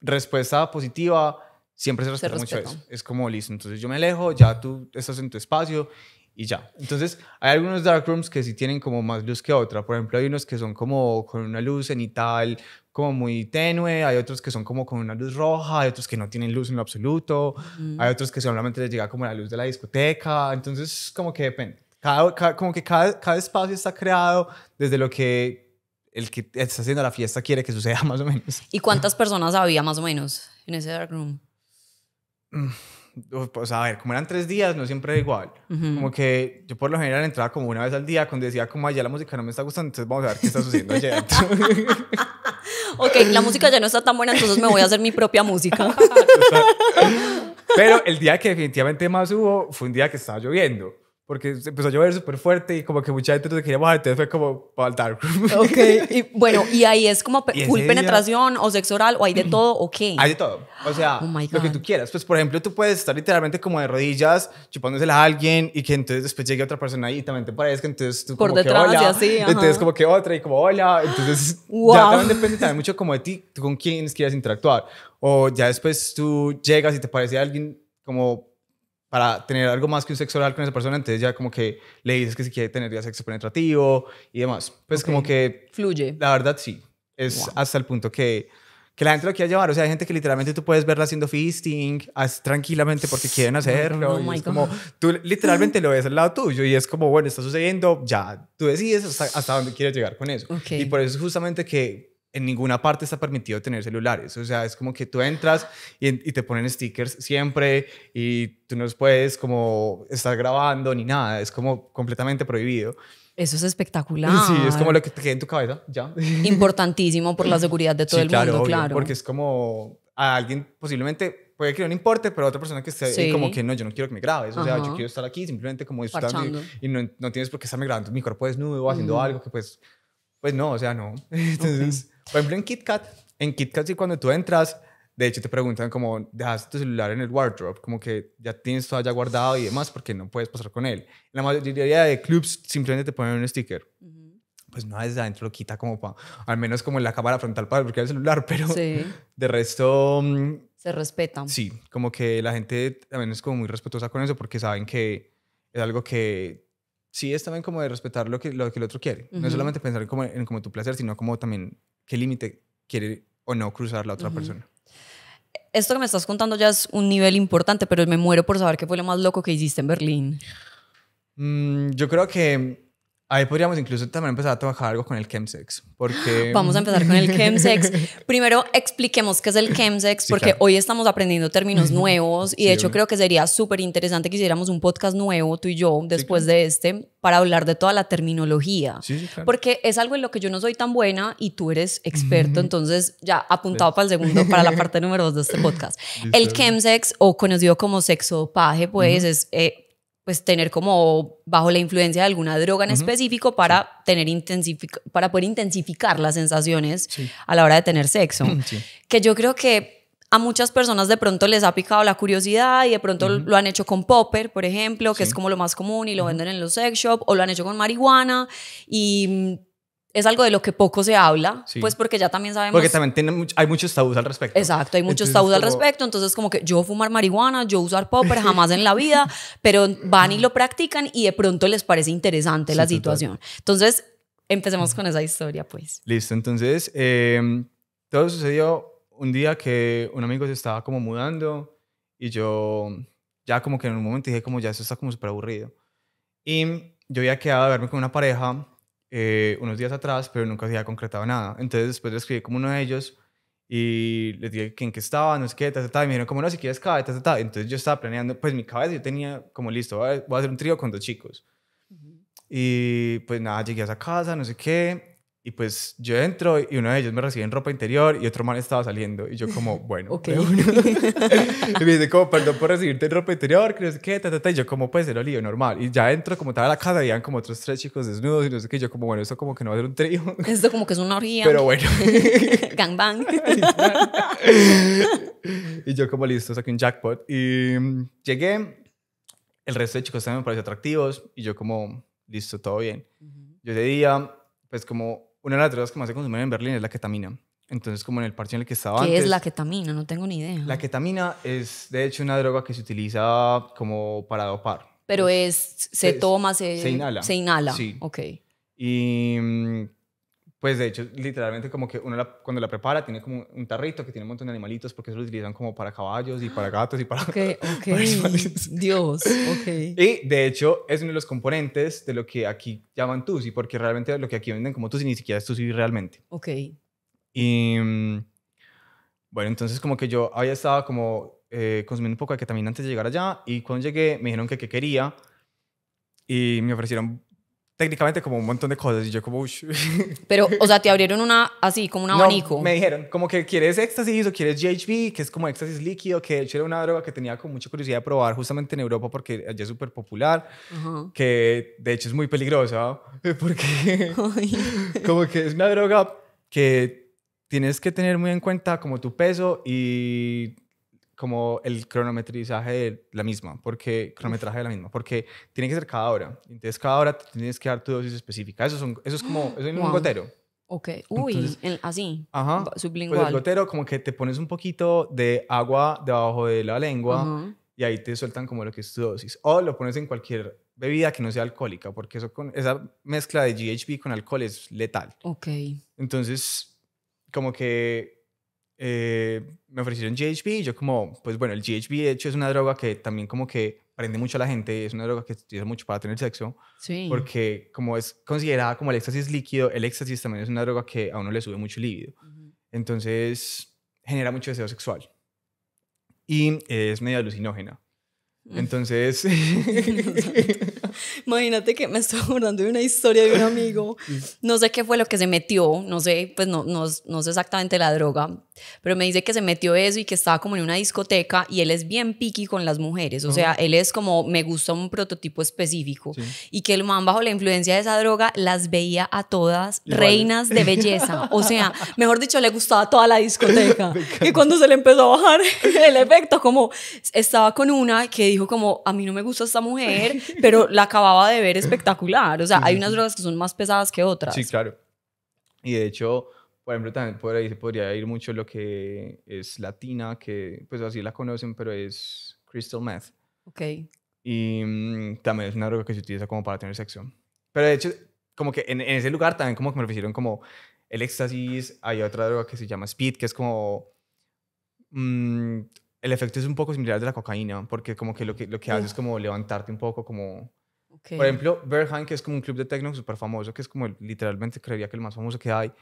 respuesta positiva, siempre se respeta, mucho eso. Es como, listo, entonces yo me alejo, ya tú estás en tu espacio y ya. Entonces, hay algunos darkrooms que sí tienen como más luz que otra. Por ejemplo, hay unos que son como con una luz cenital como muy tenue, hay otros que son como con una luz roja, hay otros que no tienen luz en lo absoluto, hay otros que solamente les llega como la luz de la discoteca, entonces como que depende. Cada, como que cada, cada espacio está creado desde lo que el que está haciendo la fiesta quiere que suceda más o menos. ¿Y cuántas personas había más o menos en ese dark room? Mm, pues a ver, como eran tres días, no siempre era igual. Como que yo por lo general entraba como una vez al día cuando decía como, allá la música no me está gustando, entonces vamos a ver qué está sucediendo allá. ok, la música ya no está tan buena, entonces me voy a hacer mi propia música. Pero el día que definitivamente más hubo fue un día que estaba lloviendo porque empezó a llover súper fuerte y como que mucha gente no quería bajar, entonces fue como para el dark room. Ok, y, bueno, y ahí es como full penetración o sexo oral o hay de todo o qué. Hay de todo, o sea, oh lo que tú quieras. Pues por ejemplo, tú puedes estar literalmente como de rodillas, chupándosela a alguien y que entonces después llegue otra persona ahí y también te parezca, entonces tú por como detrás, que hola, así, entonces como que otra y como hola, entonces ya también depende también mucho como de ti, tú con quién quieras interactuar. O ya después tú llegas y te parece a alguien como para tener algo más que un sexo oral con esa persona, entonces ya como que le dices que si quiere tener ya sexo penetrativo y demás. Pues como que... Fluye. La verdad, sí. Es hasta el punto que, que la gente lo quiere llevar. O sea, hay gente que literalmente tú puedes verla haciendo fisting tranquilamente porque quieren hacerlo. como, tú literalmente lo ves al lado tuyo y es como, bueno, está sucediendo, ya. Tú decides hasta, dónde quieres llegar con eso. Y por eso es justamente que en ninguna parte está permitido tener celulares. O sea, es como que tú entras y, te ponen stickers siempre y tú no puedes como estar grabando ni nada. Es como completamente prohibido. Eso es espectacular. Sí, es como lo que te queda en tu cabeza, ya. Importantísimo por la seguridad de todo el claro, mundo, claro. Porque es como a alguien posiblemente puede que no importe, pero a otra persona que esté como que no, yo no quiero que me grabes, o sea, yo quiero estar aquí simplemente como disfrutando y, y no, no, tienes por qué estarme grabando mi cuerpo desnudo o haciendo algo que pues pues no, o sea, no. Entonces, por ejemplo, en KitKat, en KitKat si cuando tú entras, de hecho te preguntan como, ¿dejaste tu celular en el wardrobe? Como que ya tienes todo allá guardado y demás porque no puedes pasar con él. la mayoría de clubs simplemente te ponen un sticker. Pues no, desde adentro lo quita como para, al menos como en la cámara frontal para bloquear el celular, pero de resto... Mm, Se respeta. Sí, como que la gente también es como muy respetuosa con eso porque saben que es algo que sí es también como de respetar lo que, lo que el otro quiere. No solamente pensar como, en como tu placer, sino como también qué límite quiere o no cruzar la otra persona. Esto que me estás contando ya es un nivel importante, pero me muero por saber qué fue lo más loco que hiciste en Berlín. Mm, yo creo que Ahí podríamos incluso también empezar a trabajar algo con el chemsex, porque... Vamos a empezar con el chemsex. Primero expliquemos qué es el chemsex, porque hoy estamos aprendiendo términos nuevos y de hecho creo que sería súper interesante que hiciéramos un podcast nuevo, tú y yo, después de este, para hablar de toda la terminología. Porque es algo en lo que yo no soy tan buena y tú eres experto, entonces ya apuntado para el segundo, para la parte número dos de este podcast. el chemsex, o conocido como sexo paje, pues es... Eh, pues tener como bajo la influencia de alguna droga en específico para tener intensific para poder intensificar las sensaciones a la hora de tener sexo. Que yo creo que a muchas personas de pronto les ha picado la curiosidad y de pronto lo han hecho con popper, por ejemplo, que es como lo más común y lo venden en los sex shop o lo han hecho con marihuana y mm, es algo de lo que poco se habla, pues porque ya también sabemos. Porque también tiene hay muchos tabús al respecto. Exacto, hay muchos entonces, al respecto. Entonces, como que yo fumar marihuana, yo usar popper, jamás en la vida, pero van y lo practican y de pronto les parece interesante la situación. Entonces, empecemos con esa historia, pues. Listo, entonces, em, todo sucedió un día que un amigo se estaba como mudando y yo ya como que en un momento dije como ya eso está como súper aburrido. Y yo había quedado a verme con una pareja eh, unos días atrás, pero nunca se había concretado nada. Entonces después le escribí como uno de ellos y les dije que estaba, no sé qué, ta, y me dijeron como no, si quieres cae, Entonces yo estaba planeando, pues mi cabeza yo tenía como listo, voy a, hacer un trío con dos chicos. Y pues nada, llegué a esa casa, no sé qué, y pues yo entro y uno de ellos me recibe en ropa interior y otro mal estaba saliendo. Y yo como, bueno. Ok. y me dice como, perdón por recibirte en ropa interior, que qué, ta, ta, ta. Y yo como, pues, era lío normal. Y ya entro como estaba la casa, habían como otros tres chicos desnudos y no sé qué. yo como, bueno, eso como que no va a ser un trío. Esto como que es una orgía. Pero bueno. Gangbang. y yo como, listo, saqué un jackpot. Y mm, llegué. El resto de chicos también me pareció atractivos. Y yo como, listo, todo bien. Yo ese día pues como una de las drogas que más se consumen en Berlín es la ketamina. Entonces, como en el parche en el que estaba ¿Qué es la ketamina? No tengo ni idea. La ketamina es, de hecho, una droga que se utiliza como para dopar. Pero pues, es, se toma, se, se inhala. Se inhala, sí. Ok. Y mm, pues de hecho, literalmente como que uno cuando la prepara tiene como un tarrito que tiene un montón de animalitos porque eso lo utilizan como para caballos y para gatos y para... Ok, Dios, ok. Y de hecho es uno de los componentes de lo que aquí llaman tusi porque realmente lo que aquí venden como tusi ni siquiera es tusi realmente. Ok. Y mm, bueno, entonces como que yo había estado como eh, consumiendo un poco de ketamina antes de llegar allá y cuando llegué me dijeron que, que quería y me ofrecieron técnicamente como un montón de cosas y yo como... Pero, o sea, te abrieron una, así, como un abanico. No, me dijeron, como que quieres éxtasis o quieres GHB, que es como éxtasis líquido, que de hecho era una droga que tenía con mucha curiosidad de probar justamente en Europa porque allá es súper popular, que de hecho es muy peligrosa, porque como que es una droga que tienes que tener muy en cuenta como tu peso y como el cronometrizaje de la misma, porque cronometraje de la misma, porque tiene que ser cada hora. Entonces cada hora tienes que dar tu dosis específica. Eso, son, eso es como eso es un gotero. Ok, uy, así, ajá, sublingual. Pues el gotero como que te pones un poquito de agua debajo de la lengua y ahí te sueltan como lo que es tu dosis. O lo pones en cualquier bebida que no sea alcohólica, porque eso con, esa mezcla de GHB con alcohol es letal. Ok. Entonces, como que eh, me ofrecieron GHB y yo como, pues bueno, el GHB de hecho es una droga que también como que prende mucho a la gente, es una droga que se utiliza mucho para tener sexo, sí. porque como es considerada como el éxtasis líquido, el éxtasis también es una droga que a uno le sube mucho líbido. Entonces genera mucho deseo sexual y es medio alucinógena. Mm. Entonces... Imagínate que me estoy acordando de una historia de un amigo. No sé qué fue lo que se metió, no sé, pues no, no, sé exactamente la droga, pero me dice que se metió eso y que estaba como en una discoteca y él es bien piqui con las mujeres. O sea, él es como, me gusta un prototipo específico. Y que el man, bajo la influencia de esa droga, las veía a todas reinas de belleza. O sea, mejor dicho, le gustaba toda la discoteca. y cuando se le empezó a bajar el efecto, como estaba con una que dijo, como, a mí no me gusta esta mujer, pero la acababa de ver espectacular. O sea, hay unas drogas que son más pesadas que otras. Sí, claro. Y de hecho, por ejemplo, también por ahí se podría ir mucho lo que es latina, que pues así la conocen, pero es crystal meth. Ok. Y mm, también es una droga que se utiliza como para tener sexo. Pero de hecho, como que en, ese lugar también como que me ofrecieron como el éxtasis, hay otra droga que se llama speed, que es como... Mm, el efecto es un poco similar de la cocaína, porque como que lo que, lo que hace es como levantarte un poco, como por ejemplo, Berghain, que es como un club de techno súper famoso, que es como el, literalmente creería que el más famoso que hay,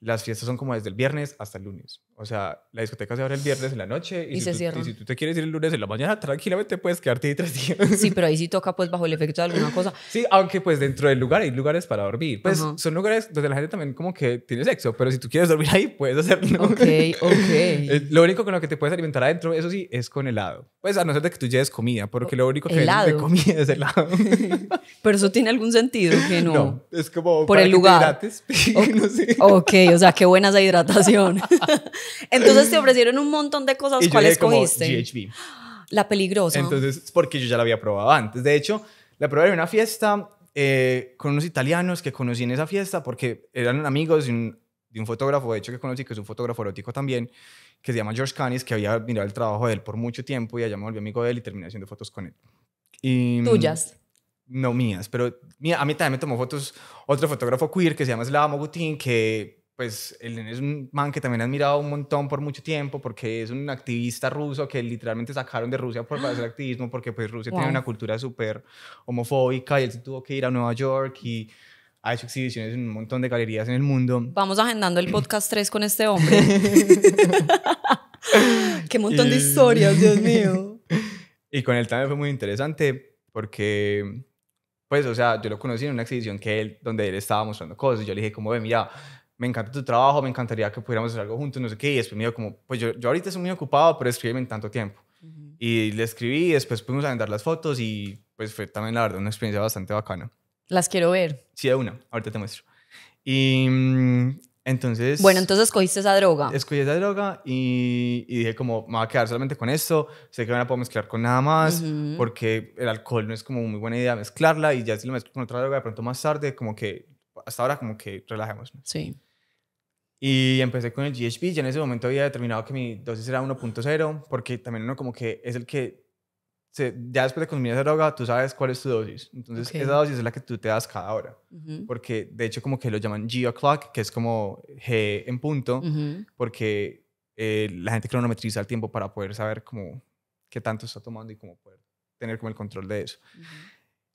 las fiestas son como desde el viernes hasta el lunes. O sea, la discoteca se abre el viernes en la noche y, si se tú, si tú te quieres ir el lunes en la mañana, tranquilamente puedes quedarte ahí tres días. Sí, pero ahí sí toca pues bajo el efecto de alguna cosa. Sí, aunque pues dentro del lugar hay lugares para dormir. Pues son lugares donde la gente también como que tiene sexo, pero si tú quieres dormir ahí, puedes hacerlo. Ok, ok. Eh, lo único con lo que te puedes alimentar adentro, eso sí, es con helado. Pues a no ser de que tú lleves comida, porque lo único que te de comida es helado. pero eso tiene algún sentido, que no. es como... Por el lugar. Ok o sea, qué buena esa hidratación. Entonces te ofrecieron un montón de cosas, ¿cuáles comiste? La peligrosa. Entonces, porque yo ya la había probado antes. De hecho, la probé en una fiesta eh, con unos italianos que conocí en esa fiesta porque eran amigos de un, de un fotógrafo, de hecho, que conocí, que es un fotógrafo erótico también, que se llama George Canis, que había mirado el trabajo de él por mucho tiempo y allá me volvió amigo de él y terminé haciendo fotos con él. Y, mm, ¿Tuyas? No mías, pero a mí también me tomó fotos otro fotógrafo queer que se llama Slava Mogutin, que pues él es un man que también he admirado un montón por mucho tiempo, porque es un activista ruso que literalmente sacaron de Rusia por hacer activismo, porque pues Rusia tiene una cultura súper homofóbica y él tuvo que ir a Nueva York y ha hecho exhibiciones en un montón de galerías en el mundo. Vamos agendando el podcast 3 con este hombre. Qué montón de historias, Dios mío. Y con él también fue muy interesante porque, pues, o sea, yo lo conocí en una exhibición que él, donde él estaba mostrando cosas. Yo le dije, como ve, mira, me encanta tu trabajo, me encantaría que pudiéramos hacer algo juntos, no sé qué. Y después me dijo como, pues yo, yo ahorita estoy muy ocupado, pero escríbeme en tanto tiempo. Y le escribí y después pudimos agendar las fotos y pues fue también, la verdad, una experiencia bastante bacana. Las quiero ver. Sí, de una. Ahorita te muestro. Y mm, entonces... Bueno, entonces cogiste esa droga. Escogí esa droga y, y dije como, me va a quedar solamente con esto. Sé que no la puedo mezclar con nada más porque el alcohol no es como muy buena idea mezclarla y ya si lo mezclo con otra droga de pronto más tarde, como que hasta ahora como que relajemos Sí. Y empecé con el GHB. Ya en ese momento había determinado que mi dosis era 1.0, porque también uno como que es el que, ya después de consumir esa droga, tú sabes cuál es tu dosis. Entonces, esa dosis es la que tú te das cada hora. Porque de hecho como que lo llaman G o'clock, que es como G en punto, porque eh, la gente cronometriza el tiempo para poder saber como qué tanto está tomando y cómo poder tener como el control de eso.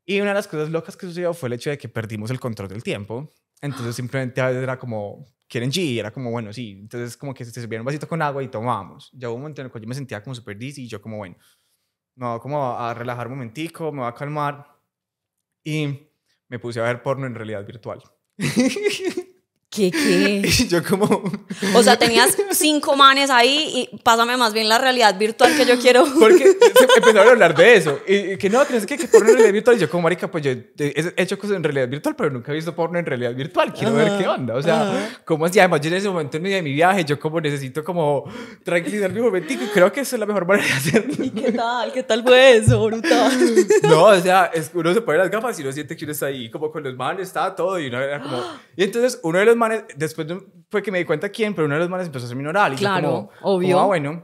Y una de las cosas locas que sucedió fue el hecho de que perdimos el control del tiempo entonces simplemente a era como, ¿quieren G? Era como, bueno, sí. Entonces como que se sirvieron un vasito con agua y tomábamos. Ya hubo un momento en el cual yo me sentía como súper dizzy y yo como, bueno, me voy como a relajar un momentico, me voy a calmar. Y me puse a ver porno en realidad virtual. ¿Qué, qué? yo como... O sea, tenías cinco manes ahí y pásame más bien la realidad virtual que yo quiero. Porque empezaron a hablar de eso. Y, no, que no, tienes que, que porno en realidad virtual. Y yo como, marica, pues yo he hecho cosas en realidad virtual, pero nunca he visto porno en realidad virtual. Quiero ver qué onda. O sea, cómo como así? Además, yo en ese momento en medio de mi viaje, yo como necesito como tranquilizarme un momentico. Y creo que esa es la mejor manera de hacerlo. ¿Y qué tal? ¿Qué tal fue eso? Brutal. No, o sea, uno se pone las gafas y uno siente que uno está ahí como con los manes, está todo. Y uno era como... Y entonces uno de los después fue que me di cuenta quién, pero uno de los manes empezó a ser minoral. Y claro, como, obvio. bueno.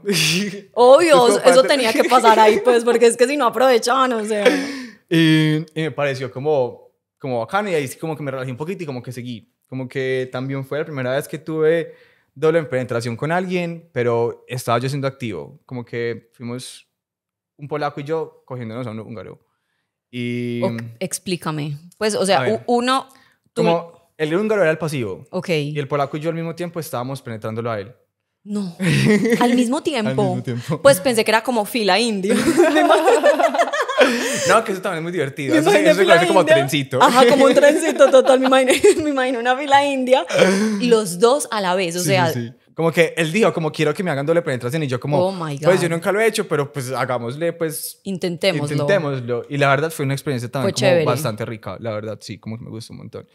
Obvio, eso tenía que pasar ahí, pues, porque es que si no aprovechaban, o sea. Y, me pareció como, como bacano y ahí sí como que me relajé un poquito y como que seguí. Como que también fue la primera vez que tuve doble penetración con alguien, pero estaba yo siendo activo. Como que fuimos un polaco y yo cogiéndonos a un húngaro. Y... explícame. Pues, o sea, uno... Tú... Como el húngaro era el pasivo. Ok. Y el polaco y yo al mismo tiempo estábamos penetrándolo a él. No. ¿Al mismo tiempo? al mismo tiempo. Pues pensé que era como fila india. no, que eso también es muy divertido. eso, eso se conoce como trencito. Ajá, como un trencito total. Me imagino, una fila india. Los dos a la vez. O sea, sí. Como que él dijo, como quiero que me hagan doble penetración. Y yo como, oh pues yo nunca lo he hecho, pero pues hagámosle, pues... Intentémoslo. Intentémoslo. Y la verdad fue una experiencia también como bastante rica. La verdad, sí, como que me gustó un montón.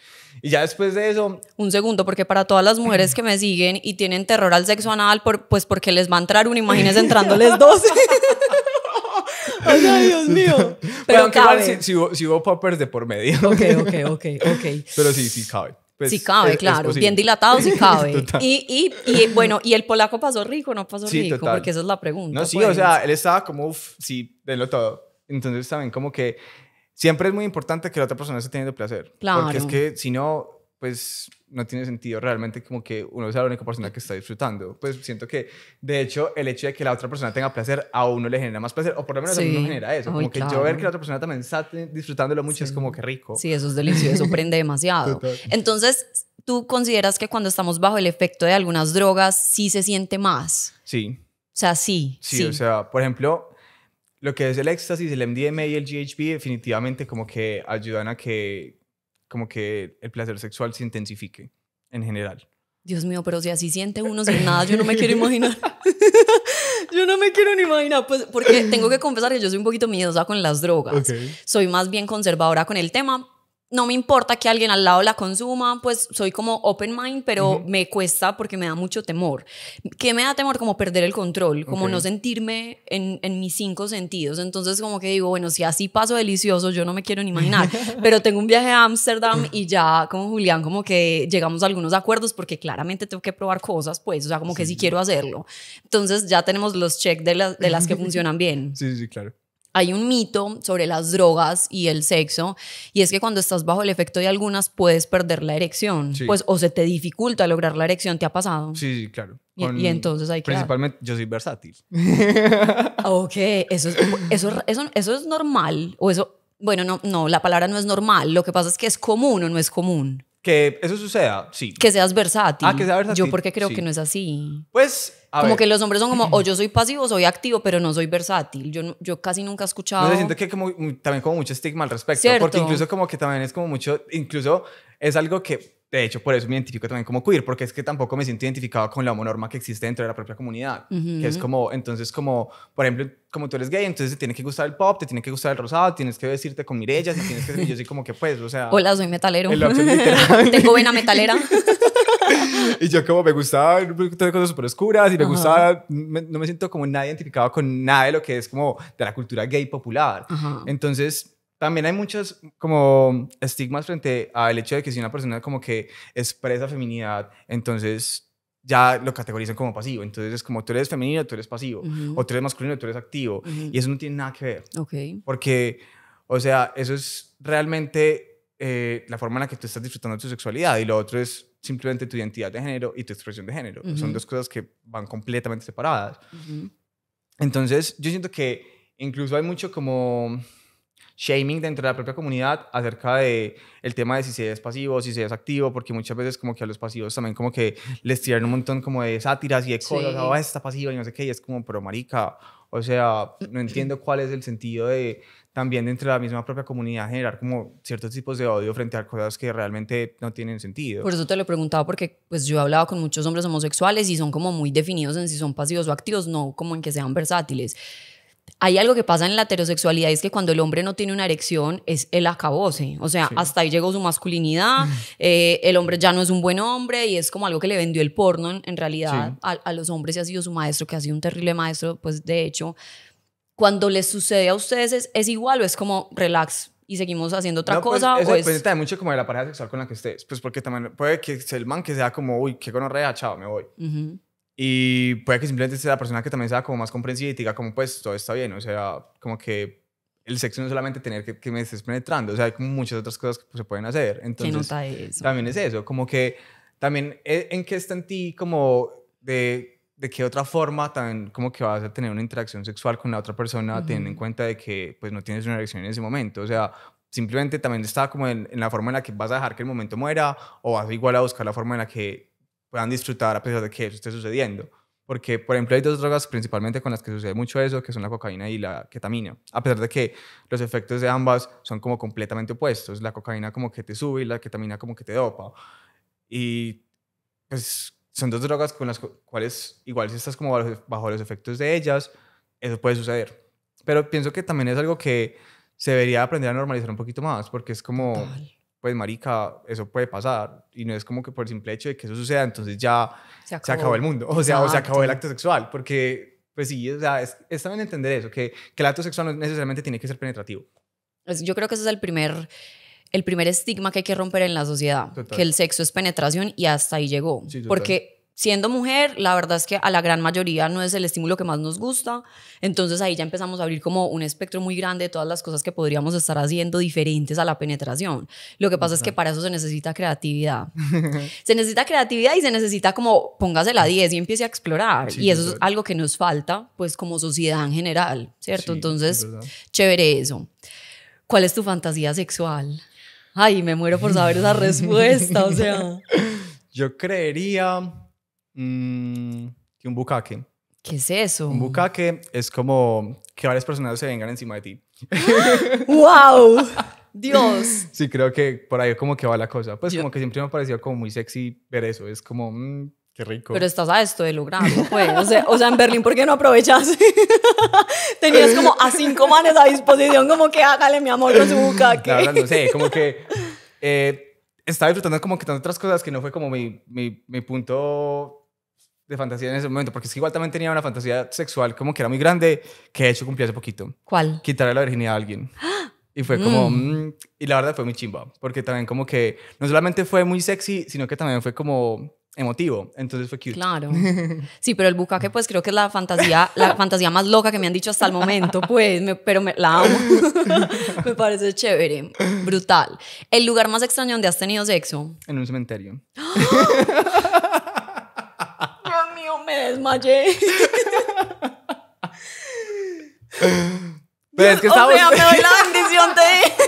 Y ya después de eso... Un segundo, porque para todas las mujeres que me siguen y tienen terror al sexo anal, por, pues porque les va a entrar uno, imagínense entrándoles dos. Ay, Dios mío. Pero, aunque cabe. igual si, si, hubo, hubo poppers de por medio. Ok, ok, ok, ok. Pero sí, sí cabe si pues, cabe, claro, bien dilatado si cabe. y, y, bueno, ¿y el polaco pasó rico no pasó rico? Porque esa es la pregunta. No, sí, o sea, pues. él estaba como, uff, sí, denlo todo. Entonces saben, como que siempre es muy importante que la otra persona esté teniendo placer. Claro. Porque es que si no, pues no tiene sentido realmente como que uno sea la única persona que está disfrutando. Pues siento que, de hecho, el hecho de que la otra persona tenga placer a uno le genera más placer, o por lo menos a uno genera eso. como que yo ver que la otra persona también está disfrutándolo mucho es como que rico. Sí, eso es delicioso, prende demasiado. Entonces, ¿tú consideras que cuando estamos bajo el efecto de algunas drogas sí se siente más? Sí. O sea, sí. Sí, sí. o sea, por ejemplo, lo que es el éxtasis, el MDMA y el GHB definitivamente como que ayudan a que como que el placer sexual se intensifique en general. Dios mío, pero si así siente uno sin nada, yo no me quiero imaginar. yo no me quiero ni imaginar, pues porque tengo que confesar que yo soy un poquito miedosa con las drogas. Soy más bien conservadora con el tema, no me importa que alguien al lado la consuma, pues soy como open mind, pero me cuesta porque me da mucho temor. ¿Qué me da temor? Como perder el control, como no sentirme en, mis cinco sentidos. Entonces como que digo, bueno, si así paso delicioso, yo no me quiero ni imaginar, pero tengo un viaje a Ámsterdam y ya como Julián, como que llegamos a algunos acuerdos porque claramente tengo que probar cosas, pues, o sea, como que sí quiero hacerlo. Entonces ya tenemos los checks de, de las que funcionan bien. Sí, sí, claro hay un mito sobre las drogas y el sexo, y es que cuando estás bajo el efecto de algunas puedes perder la erección, pues o se te dificulta lograr la erección, ¿te ha pasado? Sí, claro. Y, entonces hay que... Principalmente yo soy versátil. Ah, ok, eso es, normal, o eso, bueno, no, no, la palabra no es normal, lo que pasa es que es común o no es común. Que eso suceda, sí. Que seas versátil. Ah, que sea versátil. Yo porque creo que no es así. Pues, como que los hombres son como, o yo soy pasivo, o soy activo, pero no soy versátil. Yo, yo casi nunca he escuchado... No, siento que como, también como mucho estigma al respecto. Porque incluso como que también es como mucho, incluso es algo que de hecho, por eso me identifico también como queer, porque es que tampoco me siento identificado con la homonorma que existe dentro de la propia comunidad, que es como, entonces como, por ejemplo, como tú eres gay, entonces te tiene que gustar el pop, te tiene que gustar el rosado, tienes que vestirte con mirellas y tienes que yo soy como que pues, o sea... Hola, soy metalero. Tengo vena metalera. y yo como me gustaba cosas súper oscuras y me gustaba, no me siento como nada identificado con nada de lo que es como de la cultura gay popular. Entonces también hay muchas como estigmas frente al hecho de que si una persona como que expresa feminidad, entonces ya lo categorizan como pasivo. Entonces es como tú eres femenino, tú eres pasivo, o tú eres masculino, tú eres activo. Y eso no tiene nada que ver. Porque, o sea, eso es realmente eh, la forma en la que tú estás disfrutando de tu sexualidad y lo otro es simplemente tu identidad de género y tu expresión de género. Son dos cosas que van completamente separadas. Entonces yo siento que incluso hay mucho como shaming dentro de la propia comunidad acerca de el tema de si se es pasivo, si se es activo, porque muchas veces como que a los pasivos también como que les tiran un montón como de sátiras y de cosas, sí. oh, ah, está pasivo y no sé qué, y es como, pero marica, o sea, no entiendo cuál es el sentido de también dentro de la misma propia comunidad generar como ciertos tipos de odio frente a cosas que realmente no tienen sentido. Por eso te lo he porque pues yo he hablado con muchos hombres homosexuales y son como muy definidos en si son pasivos o activos, no como en que sean versátiles hay algo que pasa en la heterosexualidad es que cuando el hombre no tiene una erección es el acabose, o sea, hasta ahí llegó su masculinidad, eh, el hombre ya no es un buen hombre y es como algo que le vendió el porno en, realidad a, los hombres y ha sido su maestro, que ha sido un terrible maestro, pues de hecho, cuando les sucede a ustedes es, igual o es como relax, y seguimos haciendo otra pues, cosa. depende pues, mucho como de la pareja sexual con la que estés, pues porque también puede que el man que sea como, uy, qué gonorrea, chao, me voy. Y puede que simplemente sea la persona que también sea como más comprensiva y diga como pues todo está bien, o sea, como que el sexo no es solamente tener que, que me estés penetrando, o sea, hay como muchas otras cosas que se pueden hacer. Entonces, también es eso, como que también eh, en qué está en ti como de, de qué otra forma también como que vas a tener una interacción sexual con la otra persona, teniendo en cuenta de que pues no tienes una erección en ese momento, o sea, simplemente también está como en, en, la forma en la que vas a dejar que el momento muera o vas igual a buscar la forma en la que puedan disfrutar a pesar de que eso esté sucediendo. Porque, por ejemplo, hay dos drogas principalmente con las que sucede mucho eso, que son la cocaína y la ketamina. A pesar de que los efectos de ambas son como completamente opuestos. La cocaína como que te sube y la ketamina como que te dopa. Y pues son dos drogas con las cuales igual si estás como bajo, los efectos de ellas, eso puede suceder. Pero pienso que también es algo que se debería aprender a normalizar un poquito más, porque es como pues marica, eso puede pasar y no es como que por simple hecho de que eso suceda, entonces ya se acabó, el mundo, o sea, o se acabó el acto sexual, porque pues sí, es, también entender eso, que, el acto sexual no necesariamente tiene que ser penetrativo. Yo creo que ese es el primer el primer estigma que hay que romper en la sociedad, que el sexo es penetración y hasta ahí llegó. porque siendo mujer, la verdad es que a la gran mayoría no es el estímulo que más nos gusta. Entonces ahí ya empezamos a abrir como un espectro muy grande de todas las cosas que podríamos estar haciendo diferentes a la penetración. Lo que pasa es que para eso se necesita creatividad. se necesita creatividad y se necesita como póngase la 10 y empiece a explorar. y eso es algo que nos falta, pues como sociedad en general, ¿cierto? Entonces, chévere eso. ¿Cuál es tu fantasía sexual? Ay, me muero por saber esa respuesta, o sea. Yo creería mmm, que un bucaque. ¿Qué es eso? Un bucaque es como que varias personas se vengan encima de ti. ¡Wow! Dios. Sí, creo que por ahí como que va la cosa. Pues como que siempre me ha parecido como muy sexy ver eso. Es como, mm, qué rico. Pero estás a esto de lograrlo, pues. O sea, o sea en Berlín, ¿por qué no aprovechas? Tenías como a cinco manes a disposición, como que hágale mi amor con su bucaque. no sé, como que eh, estaba disfrutando como que tantas otras cosas que no fue como mi, mi, mi punto de fantasía en ese momento, porque es que igual también tenía una fantasía sexual como que era muy grande, que de hecho cumplí hace poquito. ¿Cuál? Quitarle la virginidad a alguien. Y fue como, mm. Mm, y la verdad fue muy chimba, porque también como que no solamente fue muy sexy, sino que también fue como emotivo, entonces fue cute. Claro. Sí, pero el bucaque pues creo que es la fantasía, la fantasía más loca que me han dicho hasta el momento, pues, pero me, la amo. me parece chévere, brutal. ¿El lugar más extraño donde has tenido sexo? En un cementerio. me desmayé. Pero es que estaba. O me doy la bendición de...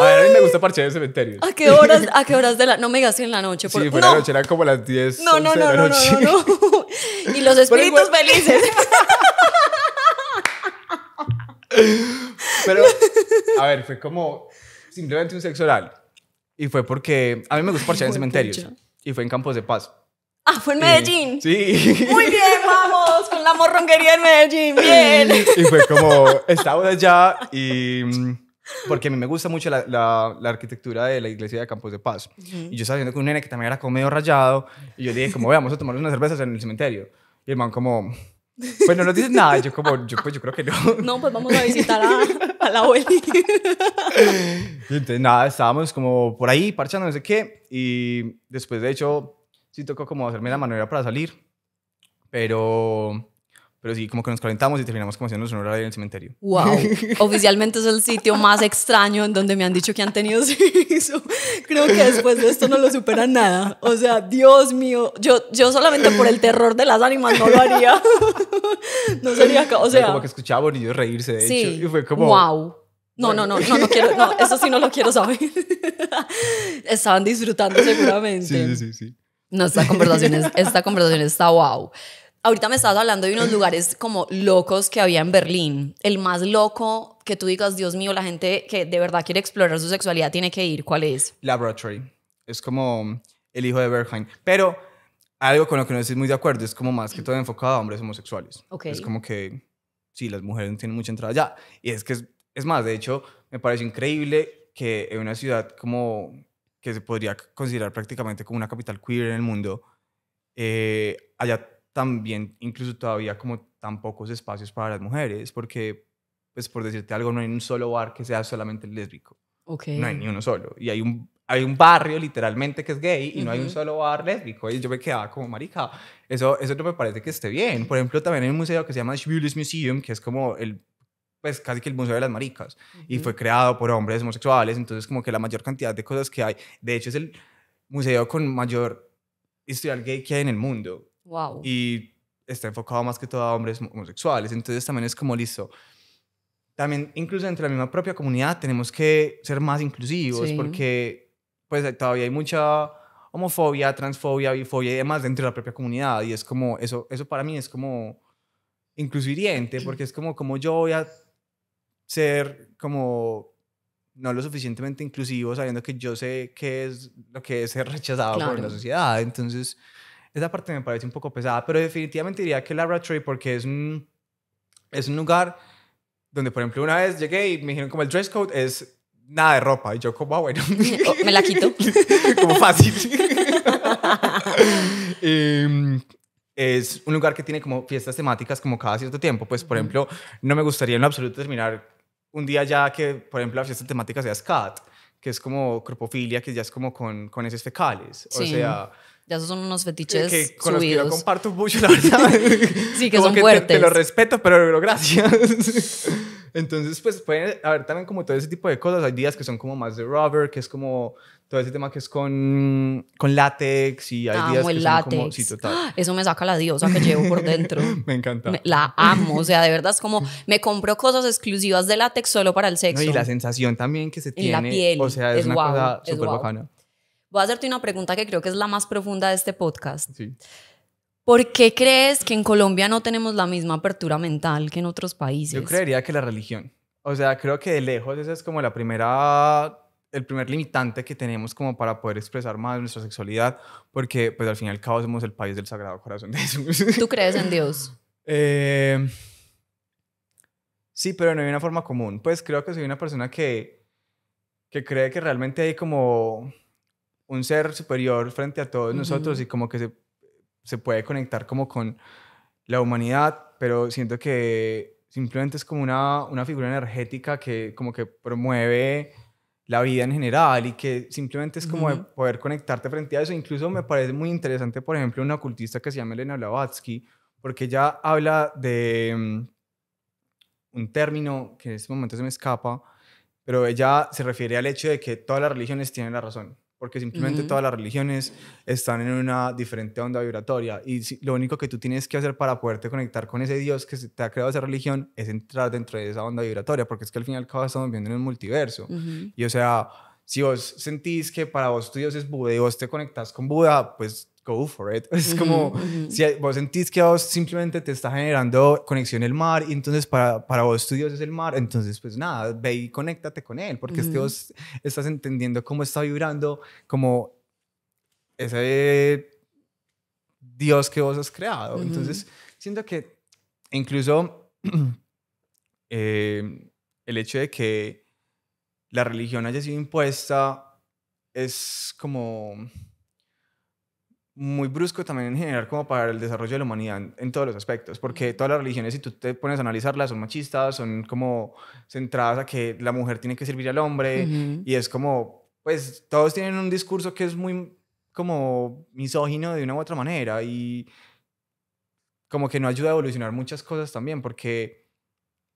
A ver, a mí me gusta parchear en cementerios. ¿A qué horas, a qué horas de la... No me digas en la noche. Por... Sí, fue no. la noche, eran como las 10, no, no, no, de la noche. No, no, Y los espíritus felices. Pero, a ver, fue como simplemente un sexo oral. Y fue porque a mí me gusta parchear en cementerios y fue en Campos de Paz. Ah, fue en Medellín. Sí. Muy bien, vamos, con la morronguería en Medellín, bien. Y fue como, estaba allá y... Mm, porque a mí me gusta mucho la, la, arquitectura de la iglesia de Campos de Paz. Y yo estaba viendo con un nene que también era como medio rayado. Y yo le dije, como, veamos a tomar unas cervezas en el cementerio. Y el man como, bueno, pues no dices nada, yo como, yo, pues yo creo que no. No, pues vamos a visitar a, la abuelita. Y entonces nada, estábamos como por ahí parchando, no sé qué, y después de hecho sí tocó como hacerme la manera para salir, pero pero sí, como que nos calentamos y terminamos como haciendo un en el cementerio. ¡Wow! Oficialmente es el sitio más extraño en donde me han dicho que han tenido sexo. Creo que después de esto no lo superan nada. O sea, Dios mío, yo, yo solamente por el terror de las ánimas no lo haría. No sería... O sea... Como que escuchaba bonillos reírse, de hecho. Y fue como... ¡Wow! No, no, no, no, no quiero, eso sí no lo quiero saber. Estaban disfrutando seguramente. Sí, sí, sí. No, esta conversación, esta conversación está wow. Ahorita me estabas hablando de unos lugares como locos que había en Berlín. El más loco que tú digas, Dios mío, la gente que de verdad quiere explorar su sexualidad tiene que ir. ¿Cuál es? Laboratory. Es como el hijo de Bergheim. Pero algo con lo que no estoy muy de acuerdo es como más que todo enfocado a hombres homosexuales. Es como que, sí, las mujeres no tienen mucha entrada ya. Y es que, es, más, de hecho, me parece increíble que en una ciudad como que se podría considerar prácticamente como una capital queer en el mundo, eh, haya también incluso todavía como tan pocos espacios para las mujeres, porque, pues por decirte algo, no hay un solo bar que sea solamente lésbico. No hay ni uno solo. Y hay un, hay un barrio literalmente que es gay y no hay un solo bar lésbico. Y yo me quedaba como, marica, eso, eso no me parece que esté bien. Por ejemplo, también hay un museo que se llama Schwules Museum, que es como el pues casi que el Museo de las Maricas, y fue creado por hombres homosexuales, entonces como que la mayor cantidad de cosas que hay, de hecho es el museo con mayor historial gay que hay en el mundo, y está enfocado más que todo a hombres homosexuales. Entonces también es como listo. También incluso dentro de la misma propia comunidad tenemos que ser más inclusivos porque pues todavía hay mucha homofobia, transfobia, bifobia y demás dentro de la propia comunidad y es como eso eso para mí es como hiriente porque es como como yo voy a ser como no lo suficientemente inclusivo sabiendo que yo sé qué es lo que es ser rechazado por la sociedad. Entonces, esa parte me parece un poco pesada, pero definitivamente diría que Laboratory porque es un, es un lugar donde, por ejemplo, una vez llegué y me dijeron como el dress code es nada de ropa. Y yo como, ah, bueno. me oh, la quito. como fácil. Em, es un lugar que tiene como fiestas temáticas como cada cierto tiempo. Pues, por ejemplo, no me gustaría en lo absoluto terminar un día ya que, por ejemplo, la fiesta temática sea SCAT, que es como cropofilia, que ya es como con, con fecales. O sea ya esos son unos fetiches que, con los que yo comparto mucho, la verdad. sí, que son fuertes. Te, lo respeto, pero gracias. Entonces, pues pueden ver también como todo ese tipo de cosas. Hay días que son como más de rubber, que es como todo ese tema que es con, con látex y hay días que el son látex. como Eso me saca la diosa que llevo por dentro. me encanta. la amo, o sea, de verdad es como me compro cosas exclusivas de látex solo para el sexo. y la sensación también que se en tiene, la piel. o sea, es, una cosa súper bacana. Voy a hacerte una pregunta que creo que es la más profunda de este podcast. Sí. ¿Por qué crees que en Colombia no tenemos la misma apertura mental que en otros países? Yo creería que la religión. O sea, creo que de lejos esa es como la primera, el primer limitante que tenemos como para poder expresar más nuestra sexualidad, porque pues al fin y al cabo somos el país del Sagrado Corazón de Jesús. ¿Tú crees en Dios? Eh, sí, pero no hay una forma común. Pues creo que soy una persona que, que cree que realmente hay como un ser superior frente a todos nosotros y como que se, puede conectar como con la humanidad, pero siento que simplemente es como una, una figura energética que como que promueve la vida en general y que simplemente es como poder conectarte frente a eso. Incluso me parece muy interesante, por ejemplo, una ocultista que se llama Elena Blavatsky, porque ella habla de mm, un término que en este momento se me escapa, pero ella se refiere al hecho de que todas las religiones tienen la razón porque simplemente todas las religiones están en una diferente onda vibratoria y lo único que tú tienes que hacer para poderte conectar con ese Dios que te ha creado esa religión es entrar dentro de esa onda vibratoria, porque es que al final y al cabo estamos viendo en un multiverso. Y o sea, si vos sentís que para vos tu Dios es Buda y vos te conectas con Buda, pues go for it. Es como si vos sentís que vos simplemente te está generando conexión el mar y entonces para, para vos tu Dios es el mar, entonces pues nada, ve y conéctate con él porque vos estás entendiendo cómo está vibrando, como ese Dios que vos has creado. Entonces siento que incluso eh, el hecho de que la religión haya sido impuesta es como muy brusco también en general como para el desarrollo de la humanidad en, todos los aspectos, porque todas las religiones, si tú te pones a analizarlas, son machistas, son como centradas a que la mujer tiene que servir al hombre, y es como, pues todos tienen un discurso que es muy como misógino de una u otra manera, y como que no ayuda a evolucionar muchas cosas también, porque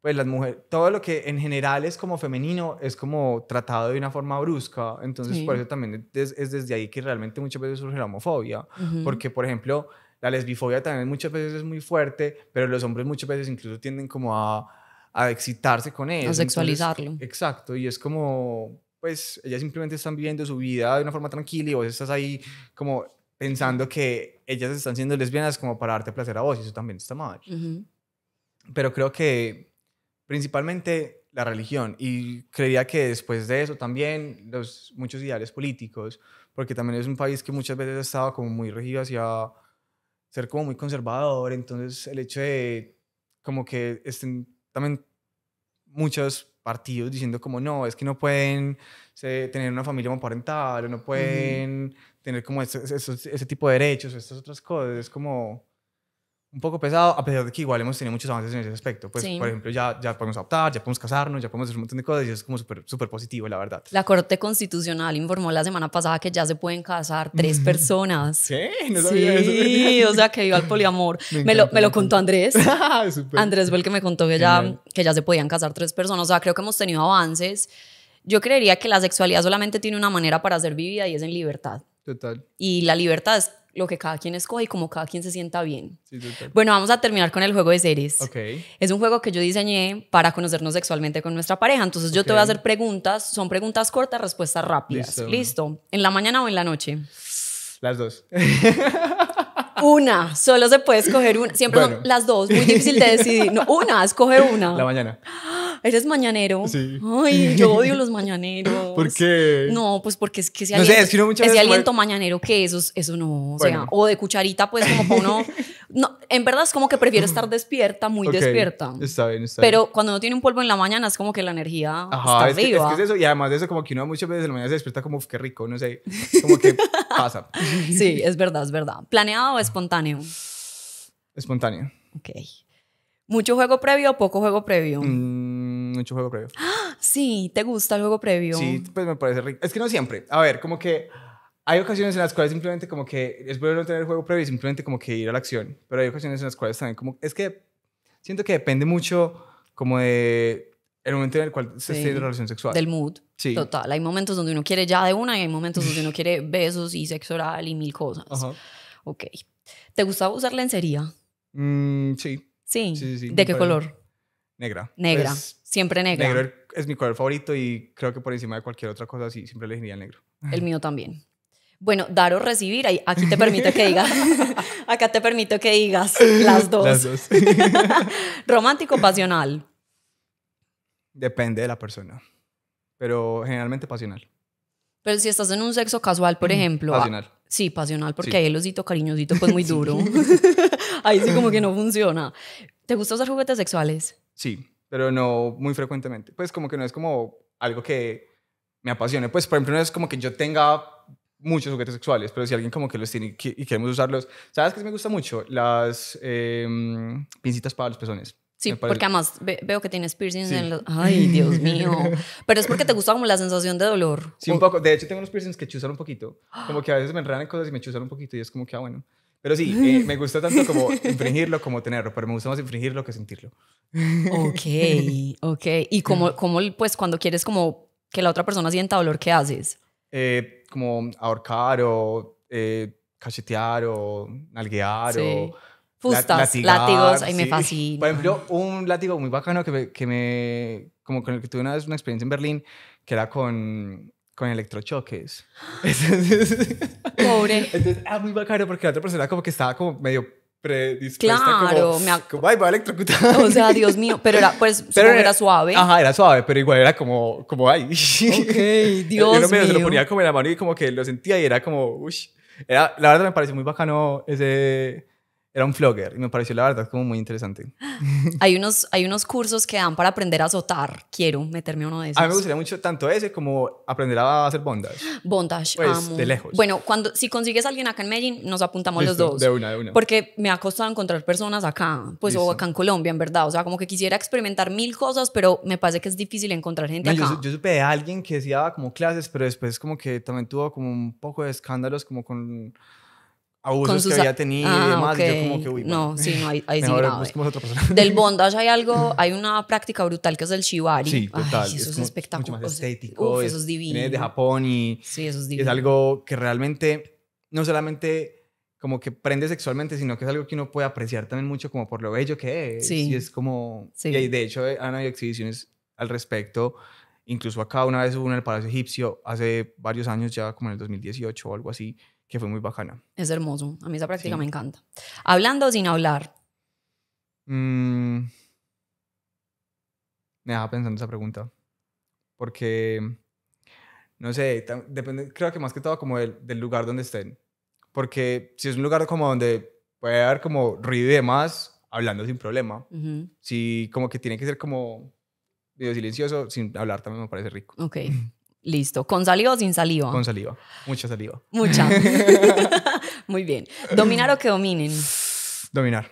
pues las mujeres, todo lo que en general es como femenino es como tratado de una forma brusca, entonces por eso también es, desde ahí que realmente muchas veces surge la homofobia, porque por ejemplo la lesbifobia también muchas veces es muy fuerte, pero los hombres muchas veces incluso tienden como a, a excitarse con eso. A sexualizarlo. exacto, y es como, pues ellas simplemente están viviendo su vida de una forma tranquila y vos estás ahí como pensando que ellas están siendo lesbianas como para darte placer a vos y eso también está mal. Pero creo que principalmente la religión. Y creía que después de eso también los muchos ideales políticos, porque también es un país que muchas veces estaba como muy regido hacia ser como muy conservador. Entonces el hecho de como que estén también muchos partidos diciendo como no, es que no pueden tener una familia homoparental, o no pueden tener como ese, ese, tipo de derechos, estas otras cosas, es como un poco pesado, a pesar de que igual hemos tenido muchos avances en ese aspecto. Pues, por ejemplo, ya, ya podemos adoptar, ya podemos casarnos, ya podemos hacer un montón de cosas y es como súper super positivo, la verdad. La Corte Constitucional informó la semana pasada que ya se pueden casar tres mm. personas. ¿Sí? No sabía sí, o sea, que igual al poliamor. Me, lo, me lo, contó Andrés. Ah, Andrés fue el que me contó que ya, que ya se podían casar tres personas. O sea, creo que hemos tenido avances. Yo creería que la sexualidad solamente tiene una manera para ser vivida y es en libertad. Total. Y la libertad es lo que cada quien escoge y como cada quien se sienta bien. bueno, vamos a terminar con el juego de series. ok Es un juego que yo diseñé para conocernos sexualmente con nuestra pareja. Entonces yo te voy a hacer preguntas, son preguntas cortas, respuestas rápidas. Listo. ¿En la mañana o en la noche? Las dos. una, solo se puede escoger una. Siempre son las dos, muy difícil de decidir. una, escoge una. La mañana. Eres mañanero. Sí. Ay, yo odio los mañaneros. ¿Por qué? No, pues porque es que si no es aliento mañanero que eso, eso no, o sea, o de cucharita, pues como para uno No, en verdad es como que prefiero estar despierta, muy despierta. Está bien, está bien. Pero cuando no tiene un polvo en la mañana es como que la energía está arriba. es que es eso, y además de eso, como que uno muchas veces en la mañana se despierta como, qué rico, no sé, como que pasa. sí, es verdad, es verdad. ¿Planeado o espontáneo? Espontáneo. Ok. ¿Mucho juego previo o poco juego previo? Mm, mucho juego previo. Sí, ¿te gusta el juego previo? Sí, pues me parece rico. Es que no siempre. A ver, como que hay ocasiones en las cuales simplemente como que es bueno tener el juego previo y simplemente como que ir a la acción. Pero hay ocasiones en las cuales también como... Es que siento que depende mucho como de el momento en el cual se sí, esté relación sexual. Del mood. Sí. Total. Hay momentos donde uno quiere ya de una y hay momentos donde uno quiere besos y sexo oral y mil cosas. Ajá. Ok. ¿Te gustaba usar lencería? Mm, sí. sí. ¿De qué color? Negra. Negra. siempre negra. Negro es mi color favorito y creo que por encima de cualquier otra cosa así siempre elegiría el negro. El mío también. Bueno, dar o recibir, aquí te permito que digas, acá te permito que digas las dos. Las dos. ¿Romántico pasional? Depende de la persona, pero generalmente pasional. Pero si estás en un sexo casual, por mm, ejemplo. Ah, pasional. sí, pasional, porque ahí el osito cariñosito pues muy duro. ahí sí como que no funciona. ¿Te gusta usar juguetes sexuales? Sí, pero no muy frecuentemente. Pues como que no es como algo que me apasione. Pues por ejemplo no es como que yo tenga muchos juguetes sexuales, pero si alguien como que los tiene y queremos usarlos, ¿sabes qué me gusta mucho? Las eh, pincitas para los pezones. Sí, porque además veo que tienes piercings en los... Ay, Dios mío. Pero es porque te gusta como la sensación de dolor. Sí, un poco. De hecho, tengo unos piercings que chuzan un poquito. Como que a veces me enredan cosas y me chuzan un poquito y es como que, ah, bueno. Pero sí, eh, me gusta tanto como infringirlo como tenerlo, pero me gusta más infringirlo que sentirlo. Ok, ok. Y como, como pues cuando quieres como que la otra persona sienta dolor, ¿qué haces? Eh, como ahorcar o eh, cachetear o nalguear o... Fustas, látigos, ahí me fascina. Por ejemplo, un látigo muy bacano que me, como con el que tuve una vez una experiencia en Berlín, que era con, con electrochoques. Pobre. Entonces, ah, muy bacano porque la otra persona como que estaba como medio predispuesta claro, como, me como, ay, a electrocutar. O sea, Dios mío, pero era, pues, pero era, suave. Ajá, era suave, pero igual era como, como, ay. Ok, Dios Yo mío. Se lo ponía como en la mano y como que lo sentía y era como, uy. Era, la verdad me pareció muy bacano ese, era un flogger y me pareció la verdad como muy interesante. Hay unos, hay unos cursos que dan para aprender a azotar. Quiero meterme uno de esos. A mí me gustaría mucho tanto ese como aprender a hacer bondage. Bondage, pues, de lejos. Bueno, cuando, si consigues a alguien acá en Medellín, nos apuntamos los dos. De una, de una. Porque me ha costado encontrar personas acá, pues o acá en Colombia, en verdad. O sea, como que quisiera experimentar mil cosas, pero me parece que es difícil encontrar gente acá. Yo, supe de alguien que daba como clases, pero después como que también tuvo como un poco de escándalos como con abusos que había tenido y ah, demás. yo como que, uy, no, sí, no, ahí, sí eh. otra persona. Del bondage hay algo, hay una práctica brutal que es el shibari. Sí, total. eso es, espectacular. Mucho más estético. es, divino. de Japón y sí, eso es, divino. es algo que realmente no solamente como que prende sexualmente, sino que es algo que uno puede apreciar también mucho como por lo bello que es. Sí. Y es como... Y de hecho han habido exhibiciones al respecto. Incluso acá una vez hubo en el Palacio Egipcio hace varios años ya, como en el 2018 o algo así, que fue muy bacana. Es hermoso. A mí esa práctica me encanta. ¿Hablando o sin hablar? Mm. me estaba pensando esa pregunta. Porque, no sé, depende, creo que más que todo como del, del lugar donde estén. Porque si es un lugar como donde puede haber como ruido y demás, hablando sin problema. Si como que tiene que ser como silencioso, sin hablar también me parece rico. Ok. Listo. ¿Con saliva o sin saliva? Con saliva. Mucha saliva. Mucha. Muy bien. ¿Dominar o que dominen? Dominar.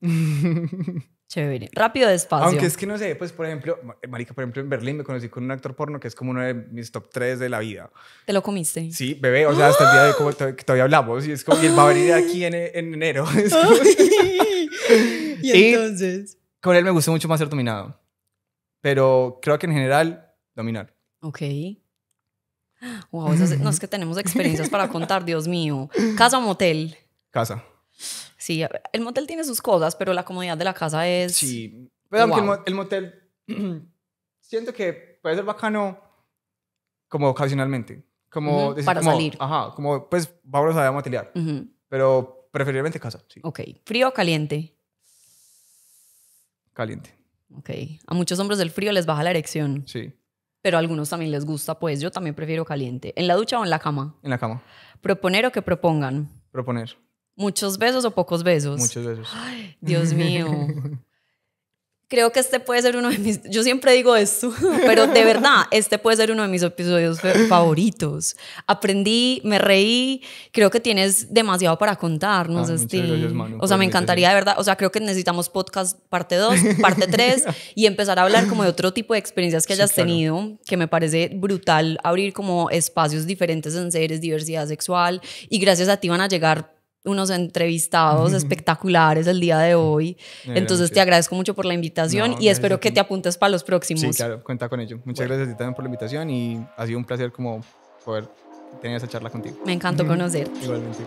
Chévere. Rápido, despacio. Aunque es que no sé, pues por ejemplo, Marica, por ejemplo, en Berlín me conocí con un actor porno que es como uno de mis top 3 de la vida. ¿Te lo comiste? Sí, bebé, o sea, hasta el día de como todavía hablamos y es como, y él va a venir aquí en, enero. y entonces. con él me gustó mucho más ser dominado. Pero creo que en general, dominar. Ok. Wow, no es que tenemos experiencias para contar, Dios mío. ¿Casa o motel? Casa. Sí, el motel tiene sus cosas, pero la comodidad de la casa es. Sí, pero aunque el, motel. siento que puede ser bacano como ocasionalmente. Como para salir. Ajá, como pues vamos a motelear. Pero preferiblemente casa, Ok. ¿Frío o caliente? Caliente. Ok. A muchos hombres el frío les baja la erección. Sí pero a algunos también les gusta, pues yo también prefiero caliente. ¿En la ducha o en la cama? En la cama. ¿Proponer o que propongan? Proponer. ¿Muchos besos o pocos besos? Muchos besos. Ay, Dios mío. creo que este puede ser uno de mis, yo siempre digo esto, pero de verdad, este puede ser uno de mis episodios favoritos. Aprendí, me reí, creo que tienes demasiado para contarnos, ah, o sea, me encantaría de verdad, o sea, creo que necesitamos podcast parte 2, parte 3 y empezar a hablar como de otro tipo de experiencias que hayas tenido, que me parece brutal abrir como espacios diferentes en seres, diversidad sexual y gracias a ti van a llegar unos entrevistados espectaculares el día de hoy. Entonces te agradezco mucho por la invitación y espero que te apuntes para los próximos. Sí, claro, cuenta con ello. Muchas gracias también por la invitación y ha sido un placer como poder tener esa charla contigo. Me encantó conocer Igualmente.